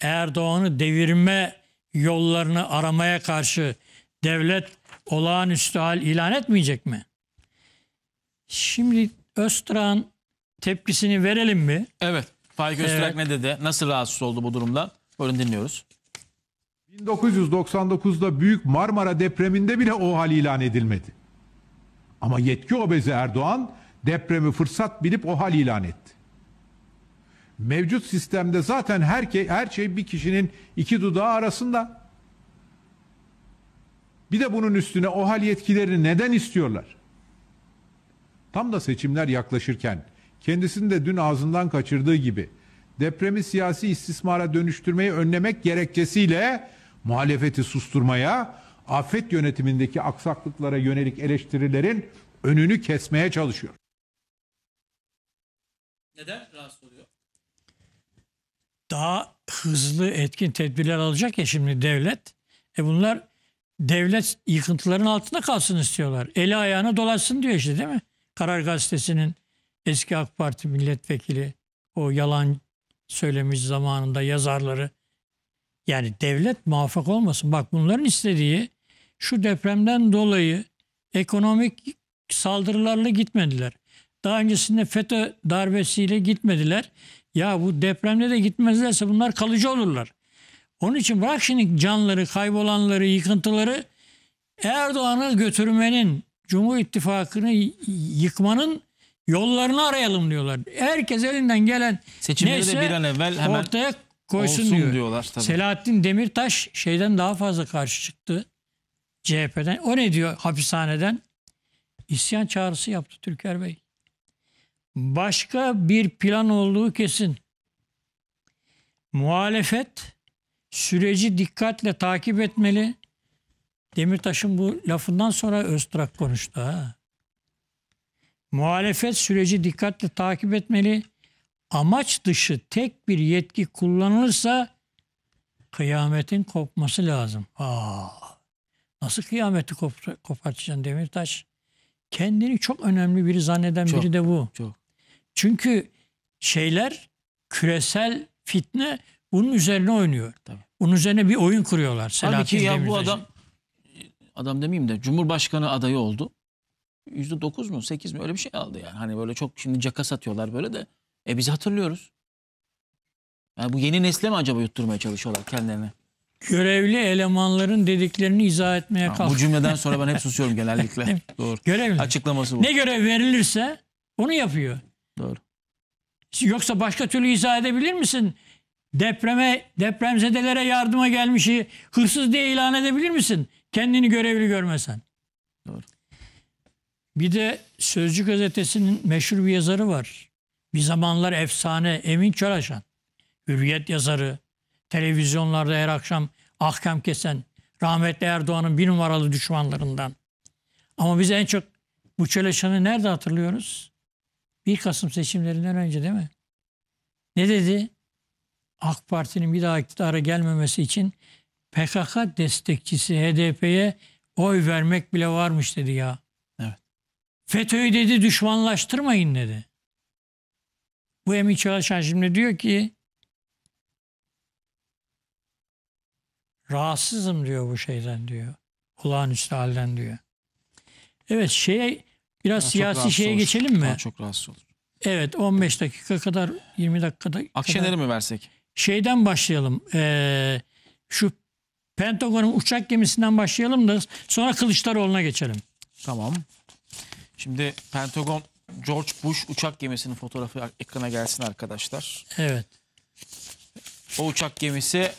Erdoğan'ı devirme yollarını aramaya karşı devlet olağanüstü hal ilan etmeyecek mi? Şimdi Öztrak'ın tepkisini verelim mi? Evet. Faik Öztrak ee, ne dedi? Nasıl rahatsız oldu bu durumdan? Buyurun dinliyoruz. 1999'da Büyük Marmara depreminde bile o hal ilan edilmedi. Ama yetki obezi Erdoğan depremi fırsat bilip o hal ilan etti. Mevcut sistemde zaten her, her şey bir kişinin iki dudağı arasında. Bir de bunun üstüne o hal yetkilerini neden istiyorlar? Tam da seçimler yaklaşırken kendisinin de dün ağzından kaçırdığı gibi depremi siyasi istismara dönüştürmeyi önlemek gerekçesiyle muhalefeti susturmaya, afet yönetimindeki aksaklıklara yönelik eleştirilerin önünü kesmeye çalışıyor. Neden rahatsız oluyor? Daha hızlı etkin tedbirler alacak ya şimdi devlet. E bunlar devlet yıkıntıların altında kalsın istiyorlar. Eli ayağına dolaşsın diyor işte değil mi? Karar Gazetesi'nin eski AK Parti milletvekili o yalan söylemiş zamanında yazarları yani devlet muvaffak olmasın. Bak bunların istediği şu depremden dolayı ekonomik saldırılarla gitmediler. Daha öncesinde FETÖ darbesiyle gitmediler. Ya bu depremde de gitmezlerse bunlar kalıcı olurlar. Onun için bırak şimdi canları, kaybolanları, yıkıntıları Erdoğan'ı götürmenin, Cumhur İttifakı'nı yıkmanın yollarını arayalım diyorlar. Herkes elinden gelen Seçimleri neyse de bir an evvel hemen ortaya koysun diyor. diyorlar. Tabii. Selahattin Demirtaş şeyden daha fazla karşı çıktı. CHP'den. O ne diyor hapishaneden? İsyan çağrısı yaptı Türker Bey başka bir plan olduğu kesin. Muhalefet süreci dikkatle takip etmeli. Demirtaş'ın bu lafından sonra Öztrak konuştu. Ha. Muhalefet süreci dikkatle takip etmeli. Amaç dışı tek bir yetki kullanılırsa kıyametin kopması lazım. Aa, nasıl kıyameti kop kopartacaksın Demirtaş? Kendini çok önemli biri zanneden çok, biri de bu. Çok. Çünkü şeyler küresel fitne bunun üzerine oynuyor. Tabii. Bunun üzerine bir oyun kuruyorlar. Selahattin Halbuki ya bu adam adam demeyeyim de Cumhurbaşkanı adayı oldu. Yüzde dokuz mu sekiz mi öyle bir şey aldı yani. Hani böyle çok şimdi caka satıyorlar böyle de. E biz hatırlıyoruz. Yani bu yeni nesle mi acaba yutturmaya çalışıyorlar kendilerini? görevli elemanların dediklerini izah etmeye kalk. bu cümleden sonra ben hep susuyorum genellikle. Doğru. Görevli. Açıklaması bu. Ne görev verilirse onu yapıyor. Doğru. Yoksa başka türlü izah edebilir misin? Depreme, depremzedelere yardıma gelmişi hırsız diye ilan edebilir misin? Kendini görevli görmesen. Doğru. Bir de Sözcü gazetesinin meşhur bir yazarı var. Bir zamanlar efsane Emin Çoraşan. Hürriyet yazarı. Televizyonlarda her akşam ahkam kesen rahmetli Erdoğan'ın bir numaralı düşmanlarından. Ama biz en çok bu Çoraşan'ı nerede hatırlıyoruz? 1 Kasım seçimlerinden önce değil mi? Ne dedi? AK Parti'nin bir daha iktidara gelmemesi için PKK destekçisi HDP'ye oy vermek bile varmış dedi ya. Evet. FETÖ'yü dedi düşmanlaştırmayın dedi. Bu Emin Çalışan şimdi diyor ki rahatsızım diyor bu şeyden diyor. Olağanüstü halden diyor. Evet şey Biraz Daha siyasi şeye olur. geçelim mi? Daha çok rahatsız olur. Evet 15 dakika kadar 20 dakikada. Akşener'i mi versek? Şeyden başlayalım. Ee, şu Pentagon'un uçak gemisinden başlayalım da sonra Kılıçdaroğlu'na geçelim. Tamam. Şimdi Pentagon George Bush uçak gemisinin fotoğrafı ekrana gelsin arkadaşlar. Evet. O uçak gemisi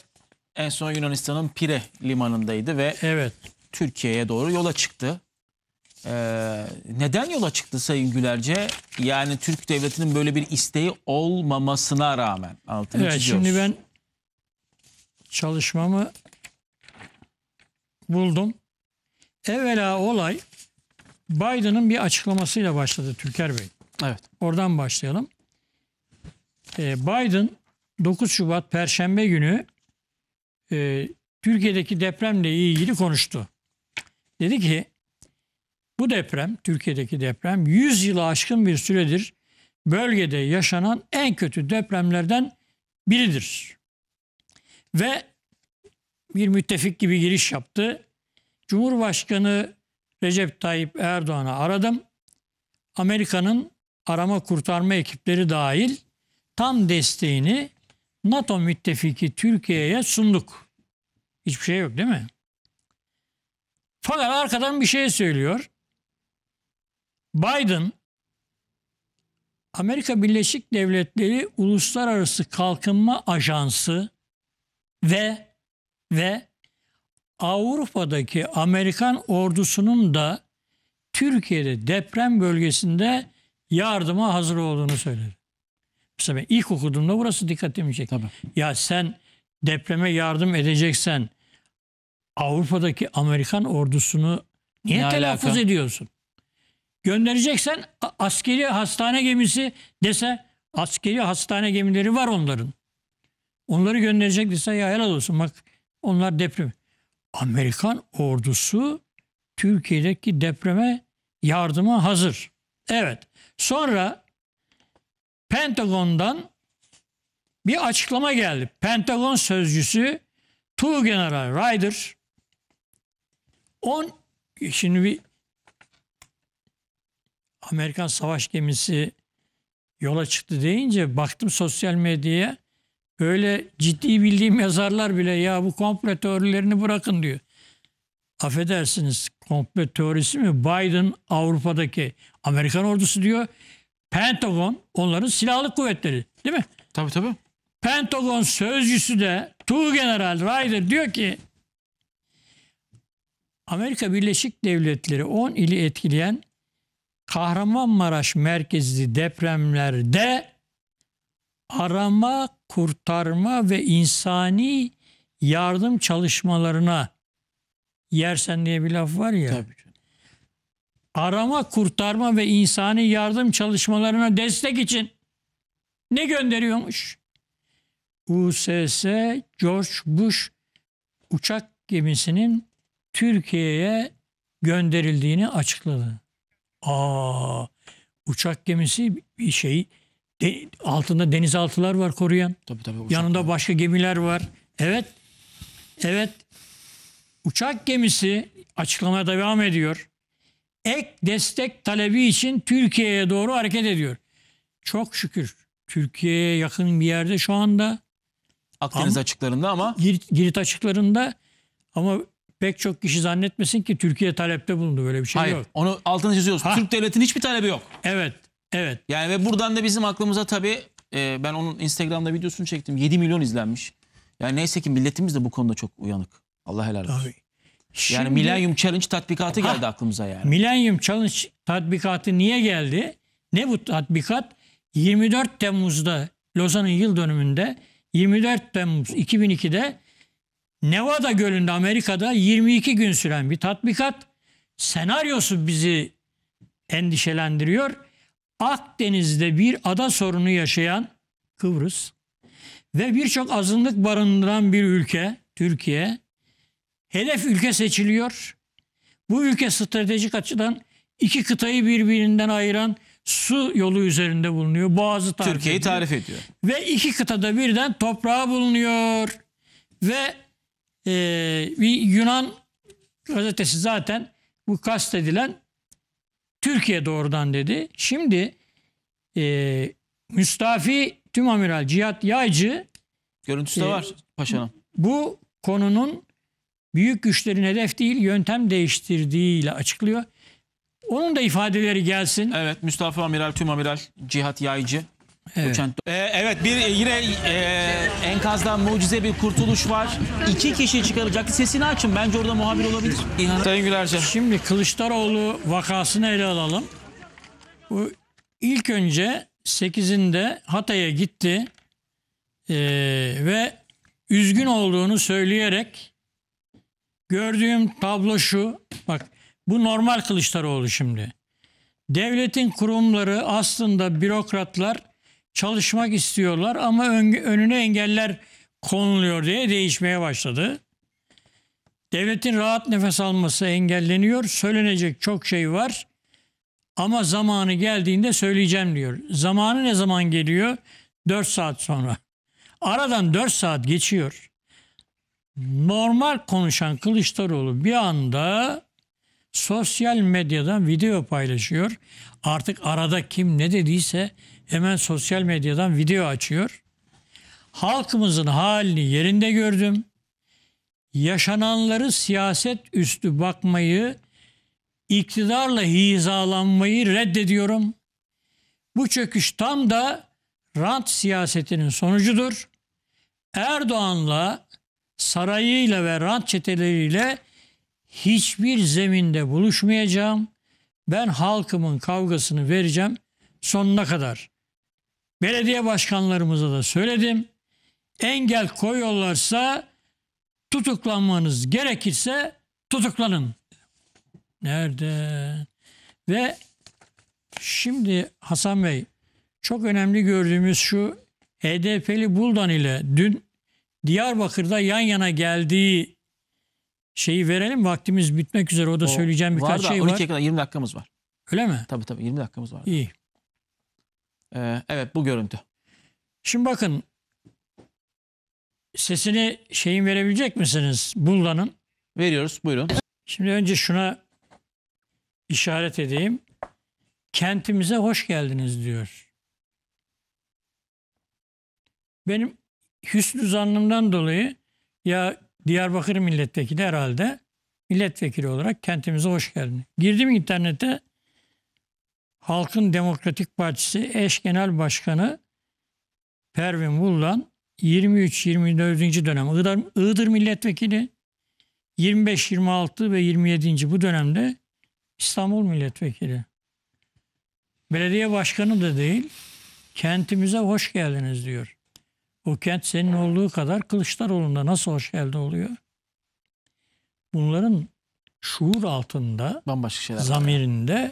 en son Yunanistan'ın Pire limanındaydı ve evet. Türkiye'ye doğru yola çıktı. Ee, neden yola çıktı Sayın Gülerce? Yani Türk Devleti'nin böyle bir isteği olmamasına rağmen altını evet, çiziyoruz. Şimdi ben çalışmamı buldum. Evvela olay Biden'ın bir açıklamasıyla başladı Türker Bey. Evet. Oradan başlayalım. Ee, Biden 9 Şubat Perşembe günü e, Türkiye'deki depremle ilgili konuştu. Dedi ki bu deprem, Türkiye'deki deprem 100 yılı aşkın bir süredir bölgede yaşanan en kötü depremlerden biridir. Ve bir müttefik gibi giriş yaptı. Cumhurbaşkanı Recep Tayyip Erdoğan'a aradım. Amerika'nın arama kurtarma ekipleri dahil tam desteğini NATO müttefiki Türkiye'ye sunduk. Hiçbir şey yok değil mi? Fakat arkadan bir şey söylüyor. Biden Amerika Birleşik Devletleri Uluslararası Kalkınma Ajansı ve ve Avrupa'daki Amerikan ordusunun da Türkiye'de deprem bölgesinde yardıma hazır olduğunu söyledi. Mesela ben ilk okuduğumda burası dikkatimi çekti. Tabii. Ya sen depreme yardım edeceksen Avrupa'daki Amerikan ordusunu niye ne telaffuz alaka? ediyorsun? Göndereceksen askeri hastane gemisi dese askeri hastane gemileri var onların. Onları gönderecek dese ya helal olsun bak onlar deprem. Amerikan ordusu Türkiye'deki depreme yardıma hazır. Evet. Sonra Pentagon'dan bir açıklama geldi. Pentagon sözcüsü Tuğ General Ryder 10 şimdi bir Amerikan savaş gemisi yola çıktı deyince baktım sosyal medyaya böyle ciddi bildiğim yazarlar bile ya bu komplo teorilerini bırakın diyor. Affedersiniz komplo teorisi mi? Biden Avrupa'daki Amerikan ordusu diyor. Pentagon onların silahlı kuvvetleri değil mi? Tabii tabii. Pentagon sözcüsü de Tuğ General Ryder diyor ki Amerika Birleşik Devletleri 10 ili etkileyen Kahramanmaraş merkezli depremlerde arama, kurtarma ve insani yardım çalışmalarına yersen diye bir laf var ya. Tabii. Arama, kurtarma ve insani yardım çalışmalarına destek için ne gönderiyormuş? USS George Bush uçak gemisinin Türkiye'ye gönderildiğini açıkladı. Aa, uçak gemisi bir şey de, altında denizaltılar var koruyan. Tabii tabii. Uçak Yanında var. başka gemiler var. Evet. Evet. Uçak gemisi açıklamaya devam ediyor. Ek destek talebi için Türkiye'ye doğru hareket ediyor. Çok şükür Türkiye'ye yakın bir yerde şu anda. Akdeniz ama, açıklarında ama. Girit, Girit açıklarında ama pek çok kişi zannetmesin ki Türkiye talepte bulundu böyle bir şey Hayır, yok. onu altını çiziyoruz. Ha. Türk devletinin hiçbir talebi yok. Evet, evet. Yani ve buradan da bizim aklımıza tabii e, ben onun Instagram'da videosunu çektim. 7 milyon izlenmiş. Yani neyse ki milletimiz de bu konuda çok uyanık. Allah helal olsun. Tabii. Şimdi, yani Millennium Challenge tatbikatı geldi ha, aklımıza yani. Millennium Challenge tatbikatı niye geldi? Ne bu tatbikat? 24 Temmuz'da Lozan'ın yıl dönümünde 24 Temmuz 2002'de Nevada Gölü'nde Amerika'da 22 gün süren bir tatbikat senaryosu bizi endişelendiriyor. Akdeniz'de bir ada sorunu yaşayan Kıbrıs ve birçok azınlık barındıran bir ülke Türkiye hedef ülke seçiliyor. Bu ülke stratejik açıdan iki kıtayı birbirinden ayıran su yolu üzerinde bulunuyor. Boğazı tarif Türkiye'yi tarif ediyor. Ve iki kıtada birden toprağı bulunuyor. Ve ee, bir Yunan gazetesi zaten bu kastedilen Türkiye doğrudan dedi. Şimdi e, Müstafi Tüm Amiral Cihat Yaycı görüntüsü de e, var paşanın. Bu konunun büyük güçlerin hedef değil yöntem değiştirdiğiyle açıklıyor. Onun da ifadeleri gelsin. Evet Müstafa Amiral Tüm Amiral Cihat Yaycı Evet. Uçan... Ee, evet bir e, yine e, enkazdan mucize bir kurtuluş var. İki kişi çıkarılacak. Sesini açın. Bence orada muhabir olabilir. İhanet. Sayın Gülerce. Şimdi Kılıçdaroğlu vakasını ele alalım. Bu ilk önce 8'inde Hatay'a gitti e, ve üzgün olduğunu söyleyerek gördüğüm tablo şu. Bak bu normal Kılıçdaroğlu şimdi. Devletin kurumları aslında bürokratlar çalışmak istiyorlar ama önüne engeller konuluyor diye değişmeye başladı. Devletin rahat nefes alması engelleniyor. Söylenecek çok şey var. Ama zamanı geldiğinde söyleyeceğim diyor. Zamanı ne zaman geliyor? 4 saat sonra. Aradan 4 saat geçiyor. Normal konuşan Kılıçdaroğlu bir anda sosyal medyadan video paylaşıyor. Artık arada kim ne dediyse hemen sosyal medyadan video açıyor. Halkımızın halini yerinde gördüm. Yaşananları siyaset üstü bakmayı, iktidarla hizalanmayı reddediyorum. Bu çöküş tam da rant siyasetinin sonucudur. Erdoğan'la, sarayıyla ve rant çeteleriyle hiçbir zeminde buluşmayacağım. Ben halkımın kavgasını vereceğim sonuna kadar.'' Belediye başkanlarımıza da söyledim. Engel koyuyorlarsa tutuklanmanız gerekirse tutuklanın. Nerede? Ve şimdi Hasan Bey çok önemli gördüğümüz şu HDP'li e Buldan ile dün Diyarbakır'da yan yana geldiği şeyi verelim. Vaktimiz bitmek üzere. O da o, söyleyeceğim birkaç şey var. 12 kadar 20 dakikamız var. Öyle mi? Tabii tabii 20 dakikamız var. İyi. Ee, evet bu görüntü. Şimdi bakın sesini şeyin verebilecek misiniz? Buldanın Veriyoruz buyurun. Şimdi önce şuna işaret edeyim. Kentimize hoş geldiniz diyor. Benim hüsnü zannımdan dolayı ya Diyarbakır milletvekili herhalde milletvekili olarak kentimize hoş geldin. Girdim internete Halkın Demokratik Partisi eş genel başkanı Pervin Buldan 23-24. dönem Iğdır, Iğdır milletvekili 25-26 ve 27. bu dönemde İstanbul milletvekili. Belediye başkanı da değil, kentimize hoş geldiniz diyor. O kent senin olduğu kadar Kılıçdaroğlu'nda nasıl hoş geldi oluyor? Bunların şuur altında, Bambaşka şeyler zamirinde var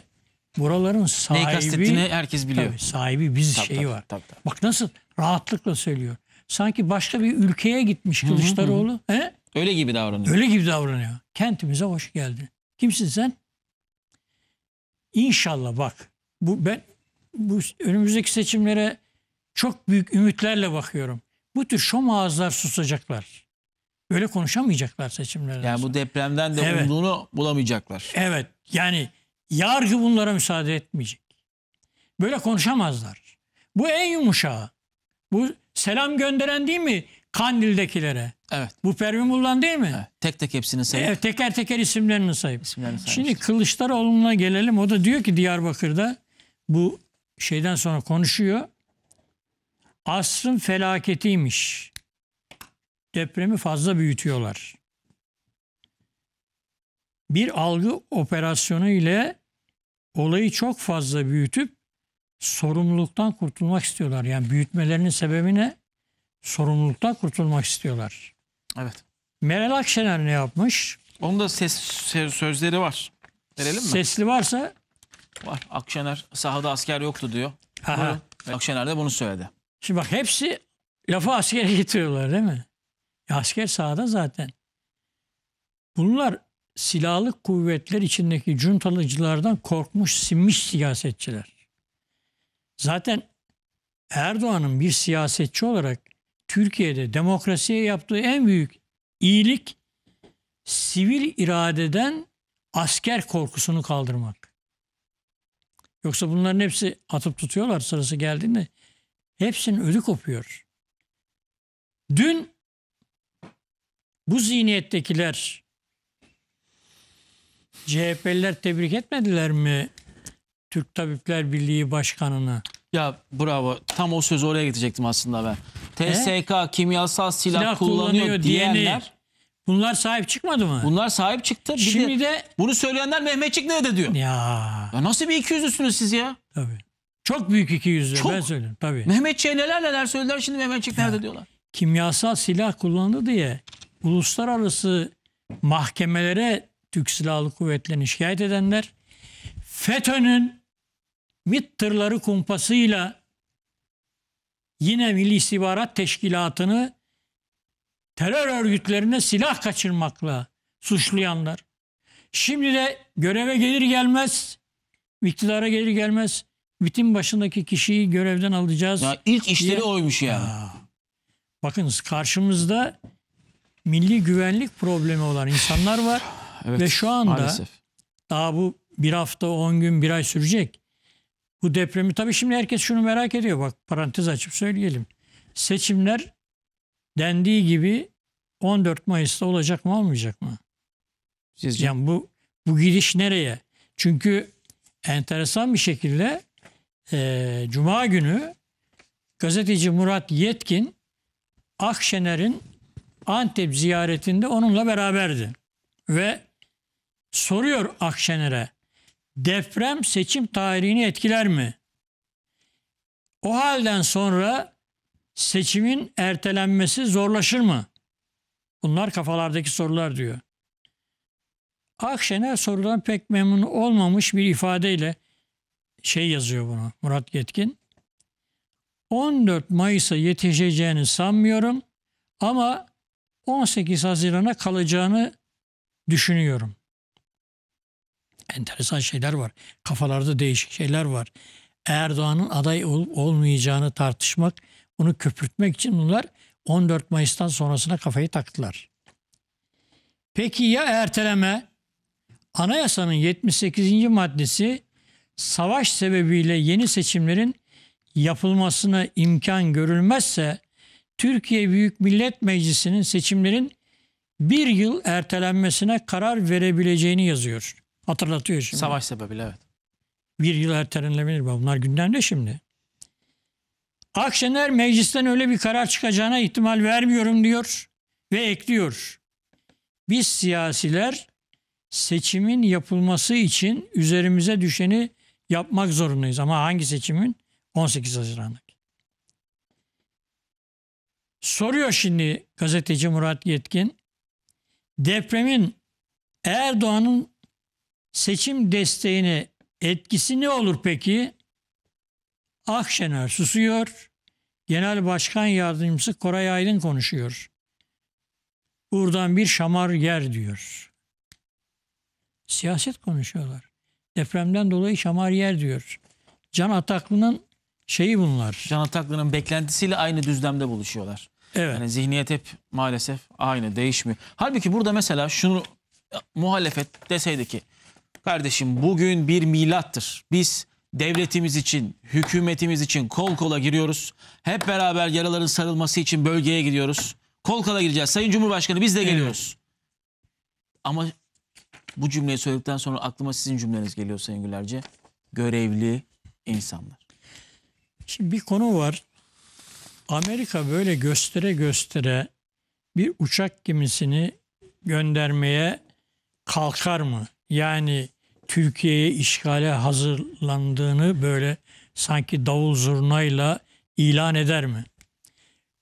Buraların sahibi... Neyi herkes biliyor. Tabii, sahibi biz tabii, şeyi tabii, var. Tabii, tabii. Bak nasıl rahatlıkla söylüyor. Sanki başka bir ülkeye gitmiş Kılıçdaroğlu. hı hı. He? Öyle gibi davranıyor. Öyle gibi davranıyor. Kentimize hoş geldin. Kimsin sen? İnşallah bak. Bu ben bu önümüzdeki seçimlere çok büyük ümitlerle bakıyorum. Bu tür şom ağızlar susacaklar. Böyle konuşamayacaklar seçimlerde. Yani bu depremden de evet. umduğunu bulamayacaklar. Evet. Yani Yargı bunlara müsaade etmeyecek. Böyle konuşamazlar. Bu en yumuşağı. Bu selam gönderen değil mi Kandil'dekilere? Evet. Bu Pervimullan değil mi? Evet. Tek tek hepsini sayıp. Evet, teker teker isimlerini sayıp. İsimlerini sayıp. Şimdi Kılıçdaroğlu'na gelelim. O da diyor ki Diyarbakır'da bu şeyden sonra konuşuyor. Asrın felaketiymiş. Depremi fazla büyütüyorlar bir algı operasyonu ile olayı çok fazla büyütüp sorumluluktan kurtulmak istiyorlar. Yani büyütmelerinin sebebi ne? Sorumluluktan kurtulmak istiyorlar. Evet. Meral Akşener ne yapmış? Onun da ses sözleri var. Verelim mi? Sesli varsa var. Akşener sahada asker yoktu diyor. Aha. Akşener de bunu söyledi. Şimdi bak hepsi lafı askere getiriyorlar değil mi? Ya asker sahada zaten. Bunlar silahlı kuvvetler içindeki cuntalıcılardan korkmuş sinmiş siyasetçiler. Zaten Erdoğan'ın bir siyasetçi olarak Türkiye'de demokrasiye yaptığı en büyük iyilik sivil iradeden asker korkusunu kaldırmak. Yoksa bunların hepsi atıp tutuyorlar sırası geldiğinde hepsinin ödü kopuyor. Dün bu zihniyettekiler CHP'liler tebrik etmediler mi Türk Tabipler Birliği Başkanı'nı? Ya bravo. Tam o sözü oraya gidecektim aslında ben. TSK He? kimyasal silah, silah kullanıyor, kullanıyor diyenler Bunlar sahip çıkmadı mı? Bunlar sahip çıktı. Bir Şimdi de, de bunu söyleyenler Mehmetçik nerede diyor. Ya. ya nasıl bir iki yüzlüsünüz siz ya? Tabii. Çok büyük iki yüzlü ben söylüyorum. tabii. Mehmetçiğe neler neler söylediler şimdi Mehmetçik ya. nerede diyorlar. Kimyasal silah kullandı diye uluslararası mahkemelere Türk Silahlı Kuvvetleri'ni şikayet edenler FETÖ'nün MİT tırları kumpasıyla yine Milli İstihbarat Teşkilatı'nı terör örgütlerine silah kaçırmakla suçlayanlar. Şimdi de göreve gelir gelmez, iktidara gelir gelmez bütün başındaki kişiyi görevden alacağız. Ya ilk işleri diye. oymuş ya. ya. Bakınız karşımızda milli güvenlik problemi olan insanlar var. Evet, Ve şu anda maalesef. daha bu bir hafta, on gün, bir ay sürecek. Bu depremi tabii şimdi herkes şunu merak ediyor. Bak parantez açıp söyleyelim. Seçimler dendiği gibi 14 Mayıs'ta olacak mı olmayacak mı? Sizce? Yani bu bu gidiş nereye? Çünkü enteresan bir şekilde e, Cuma günü gazeteci Murat Yetkin Akşener'in Antep ziyaretinde onunla beraberdi. Ve soruyor Akşener'e deprem seçim tarihini etkiler mi? O halden sonra seçimin ertelenmesi zorlaşır mı? Bunlar kafalardaki sorular diyor. Akşener sorudan pek memnun olmamış bir ifadeyle şey yazıyor bunu Murat Yetkin. 14 Mayıs'a yetişeceğini sanmıyorum ama 18 Haziran'a kalacağını düşünüyorum enteresan şeyler var. Kafalarda değişik şeyler var. Erdoğan'ın aday olup olmayacağını tartışmak, onu köpürtmek için bunlar 14 Mayıs'tan sonrasına kafayı taktılar. Peki ya erteleme? Anayasanın 78. maddesi savaş sebebiyle yeni seçimlerin yapılmasına imkan görülmezse Türkiye Büyük Millet Meclisi'nin seçimlerin bir yıl ertelenmesine karar verebileceğini yazıyor. Hatırlatıyor şimdi. Savaş sebebiyle evet. Bir yıl ertelenebilir. Bunlar gündemde şimdi. Akşener meclisten öyle bir karar çıkacağına ihtimal vermiyorum diyor ve ekliyor. Biz siyasiler seçimin yapılması için üzerimize düşeni yapmak zorundayız. Ama hangi seçimin? 18 Haziran'daki. Soruyor şimdi gazeteci Murat Yetkin. Depremin Erdoğan'ın seçim desteğine etkisi ne olur peki? Akşener susuyor. Genel Başkan Yardımcısı Koray Aydın konuşuyor. Buradan bir şamar yer diyor. Siyaset konuşuyorlar. Depremden dolayı şamar yer diyor. Can Ataklı'nın şeyi bunlar. Can Ataklı'nın beklentisiyle aynı düzlemde buluşuyorlar. Evet. Yani zihniyet hep maalesef aynı değişmiyor. Halbuki burada mesela şunu muhalefet deseydi ki Kardeşim bugün bir milattır. Biz devletimiz için, hükümetimiz için kol kola giriyoruz. Hep beraber yaraların sarılması için bölgeye gidiyoruz. Kol kola gireceğiz. Sayın Cumhurbaşkanı biz de geliyoruz. Evet. Ama bu cümleyi söyledikten sonra aklıma sizin cümleniz geliyor Sayın Gülerce. Görevli insanlar. Şimdi bir konu var. Amerika böyle göstere göstere bir uçak gemisini göndermeye kalkar mı? Yani Türkiye'ye işgale hazırlandığını böyle sanki davul zurnayla ilan eder mi?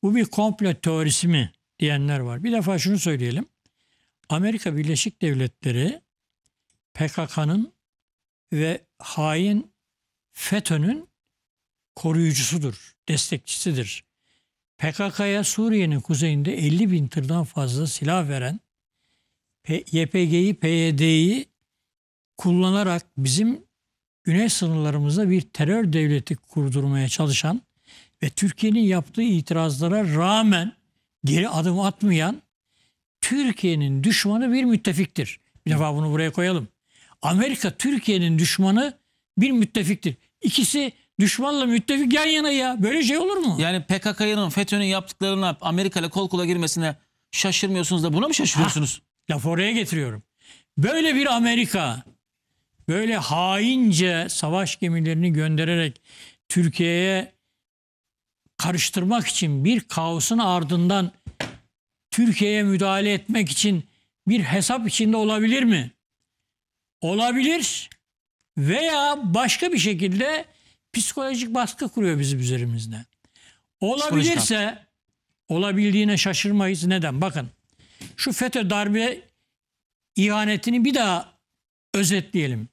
Bu bir komple teorisi mi diyenler var. Bir defa şunu söyleyelim. Amerika Birleşik Devletleri PKK'nın ve hain FETÖ'nün koruyucusudur, destekçisidir. PKK'ya Suriye'nin kuzeyinde 50 bin tırdan fazla silah veren, YPG'yi, PYD'yi kullanarak bizim güney sınırlarımızda bir terör devleti kurdurmaya çalışan ve Türkiye'nin yaptığı itirazlara rağmen geri adım atmayan Türkiye'nin düşmanı bir müttefiktir. Bir defa bunu buraya koyalım. Amerika Türkiye'nin düşmanı bir müttefiktir. İkisi düşmanla müttefik yan yana ya. Böyle şey olur mu? Yani PKK'nın FETÖ'nün yaptıklarına Amerika ile kol kola girmesine şaşırmıyorsunuz da buna mı şaşırıyorsunuz? Ha, laf oraya getiriyorum. Böyle bir Amerika böyle haince savaş gemilerini göndererek Türkiye'ye karıştırmak için bir kaosun ardından Türkiye'ye müdahale etmek için bir hesap içinde olabilir mi? Olabilir veya başka bir şekilde psikolojik baskı kuruyor bizim üzerimizde. Olabilirse olabildiğine şaşırmayız. Neden? Bakın şu FETÖ darbe ihanetini bir daha özetleyelim.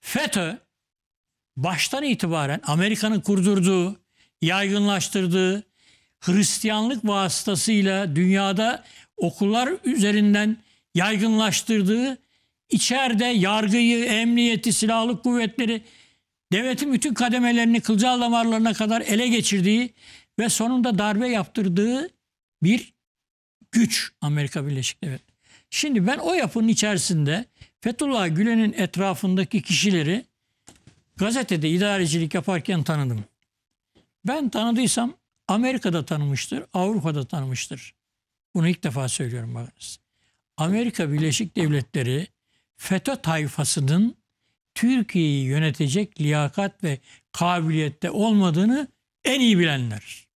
FETÖ baştan itibaren Amerika'nın kurdurduğu, yaygınlaştırdığı Hristiyanlık vasıtasıyla dünyada okullar üzerinden yaygınlaştırdığı içeride yargıyı, emniyeti, silahlı kuvvetleri devletin bütün kademelerini kılcal damarlarına kadar ele geçirdiği ve sonunda darbe yaptırdığı bir güç Amerika Birleşik Devletleri. Şimdi ben o yapının içerisinde Fethullah Gülen'in etrafındaki kişileri gazetede idarecilik yaparken tanıdım. Ben tanıdıysam Amerika'da tanımıştır, Avrupa'da tanımıştır. Bunu ilk defa söylüyorum bakınız. Amerika Birleşik Devletleri FETÖ tayfasının Türkiye'yi yönetecek liyakat ve kabiliyette olmadığını en iyi bilenler.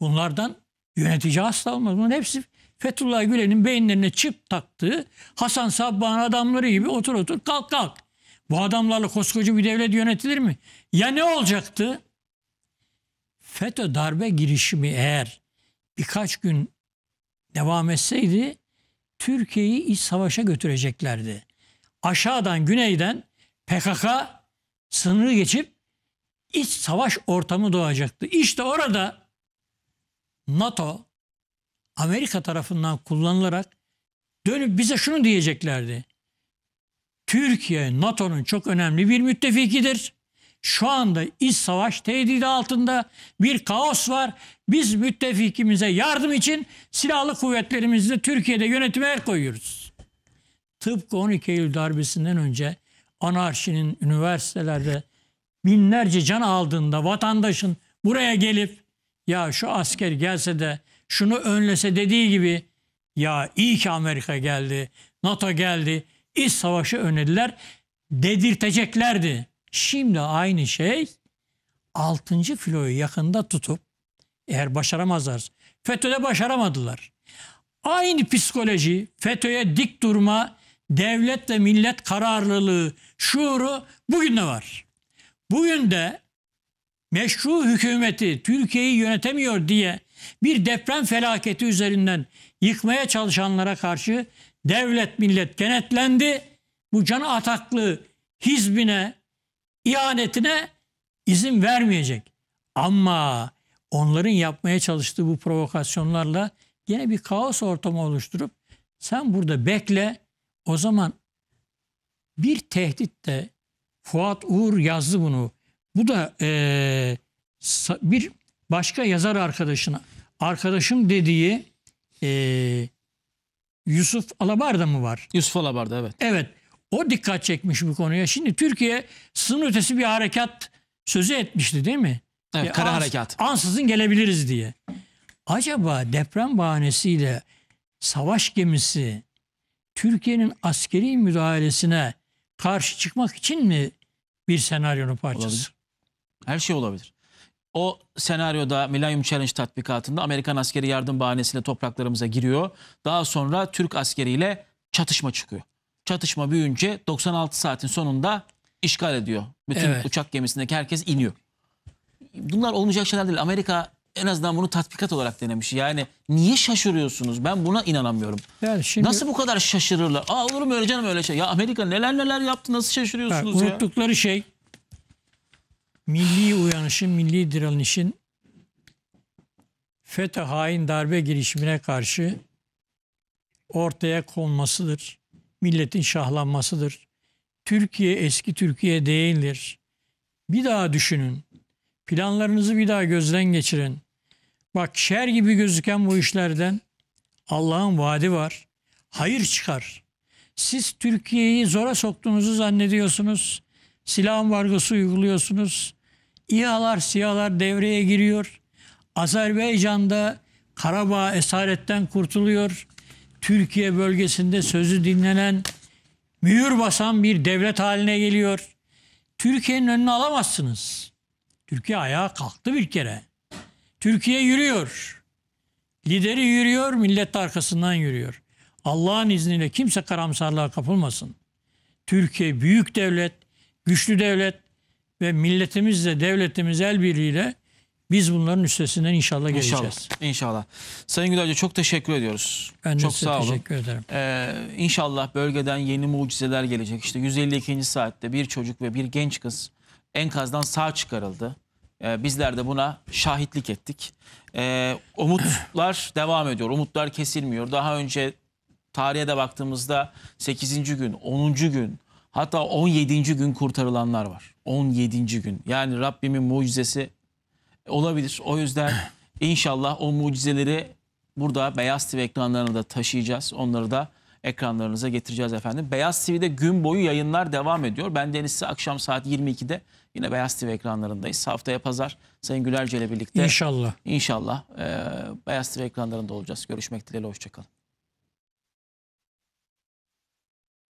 Bunlardan yönetici asla olmaz. Bunun hepsi Fethullah Gülen'in beyinlerine çip taktığı Hasan Sabbah'ın adamları gibi otur otur kalk kalk. Bu adamlarla koskoca bir devlet yönetilir mi? Ya ne olacaktı? FETÖ darbe girişimi eğer birkaç gün devam etseydi Türkiye'yi iç savaşa götüreceklerdi. Aşağıdan güneyden PKK sınırı geçip iç savaş ortamı doğacaktı. İşte orada NATO Amerika tarafından kullanılarak dönüp bize şunu diyeceklerdi. Türkiye NATO'nun çok önemli bir müttefikidir. Şu anda iç savaş tehdidi altında bir kaos var. Biz müttefikimize yardım için silahlı kuvvetlerimizi Türkiye'de yönetime el koyuyoruz. Tıpkı 12 Eylül darbesinden önce anarşinin üniversitelerde binlerce can aldığında vatandaşın buraya gelip ya şu asker gelse de şunu önlese dediği gibi ya iyi ki Amerika geldi, NATO geldi, iç savaşı önlediler dedirteceklerdi. Şimdi aynı şey 6. filoyu yakında tutup eğer başaramazlar. FETÖ'de başaramadılar. Aynı psikoloji, FETÖ'ye dik durma, devlet ve millet kararlılığı, şuuru bugün de var. Bugün de meşru hükümeti Türkiye'yi yönetemiyor diye bir deprem felaketi üzerinden yıkmaya çalışanlara karşı devlet millet genetlendi Bu can ataklı hizbine, ihanetine izin vermeyecek. Ama onların yapmaya çalıştığı bu provokasyonlarla yine bir kaos ortamı oluşturup sen burada bekle o zaman bir tehdit de Fuat Uğur yazdı bunu. Bu da e, bir başka yazar arkadaşına arkadaşım dediği e, Yusuf Alabarda mı var? Yusuf Alabarda evet. Evet. O dikkat çekmiş bu konuya. Şimdi Türkiye sınır ötesi bir harekat sözü etmişti değil mi? Evet, e, kara ans, harekat. Ansızın gelebiliriz diye. Acaba deprem bahanesiyle savaş gemisi Türkiye'nin askeri müdahalesine karşı çıkmak için mi bir senaryonun parçası? Olabilir. Her şey olabilir. O senaryoda Millennium Challenge tatbikatında Amerikan askeri yardım bahanesiyle topraklarımıza giriyor. Daha sonra Türk askeriyle çatışma çıkıyor. Çatışma büyüyünce 96 saatin sonunda işgal ediyor. Bütün evet. uçak gemisindeki herkes iniyor. Bunlar olmayacak şeyler değil. Amerika en azından bunu tatbikat olarak denemiş. Yani niye şaşırıyorsunuz? Ben buna inanamıyorum. Yani şimdi, nasıl bu kadar şaşırırlar? Aa olur mu öyle canım öyle şey? Ya Amerika neler neler yaptı nasıl şaşırıyorsunuz ha, unuttukları ya? Unuttukları şey milli uyanışın, milli direnişin FETÖ hain darbe girişimine karşı ortaya konmasıdır. Milletin şahlanmasıdır. Türkiye eski Türkiye değildir. Bir daha düşünün. Planlarınızı bir daha gözden geçirin. Bak şer gibi gözüken bu işlerden Allah'ın vaadi var. Hayır çıkar. Siz Türkiye'yi zora soktuğunuzu zannediyorsunuz. Silah ambargosu uyguluyorsunuz. İHA'lar, SİHA'lar devreye giriyor. Azerbaycan'da Karabağ esaretten kurtuluyor. Türkiye bölgesinde sözü dinlenen, mühür basan bir devlet haline geliyor. Türkiye'nin önünü alamazsınız. Türkiye ayağa kalktı bir kere. Türkiye yürüyor. Lideri yürüyor, millet arkasından yürüyor. Allah'ın izniyle kimse karamsarlığa kapılmasın. Türkiye büyük devlet, güçlü devlet, ve milletimizle, devletimiz el birliğiyle biz bunların üstesinden inşallah, geleceğiz. İnşallah. Sayın Gülerce çok teşekkür ediyoruz. Ben çok size sağ olun. teşekkür ederim. Ee, inşallah bölgeden yeni mucizeler gelecek. İşte 152. saatte bir çocuk ve bir genç kız enkazdan sağ çıkarıldı. Ee, bizler de buna şahitlik ettik. Ee, umutlar devam ediyor. Umutlar kesilmiyor. Daha önce tarihe de baktığımızda 8. gün, 10. gün hatta 17. gün kurtarılanlar var. 17. gün. Yani Rabbimin mucizesi olabilir. O yüzden inşallah o mucizeleri burada Beyaz TV ekranlarına da taşıyacağız. Onları da ekranlarınıza getireceğiz efendim. Beyaz TV'de gün boyu yayınlar devam ediyor. Ben Deniz akşam saat 22'de yine Beyaz TV ekranlarındayız. Haftaya pazar Sayın Gülerce ile birlikte. İnşallah. İnşallah e, Beyaz TV ekranlarında olacağız. Görüşmek dileğiyle. Hoşçakalın.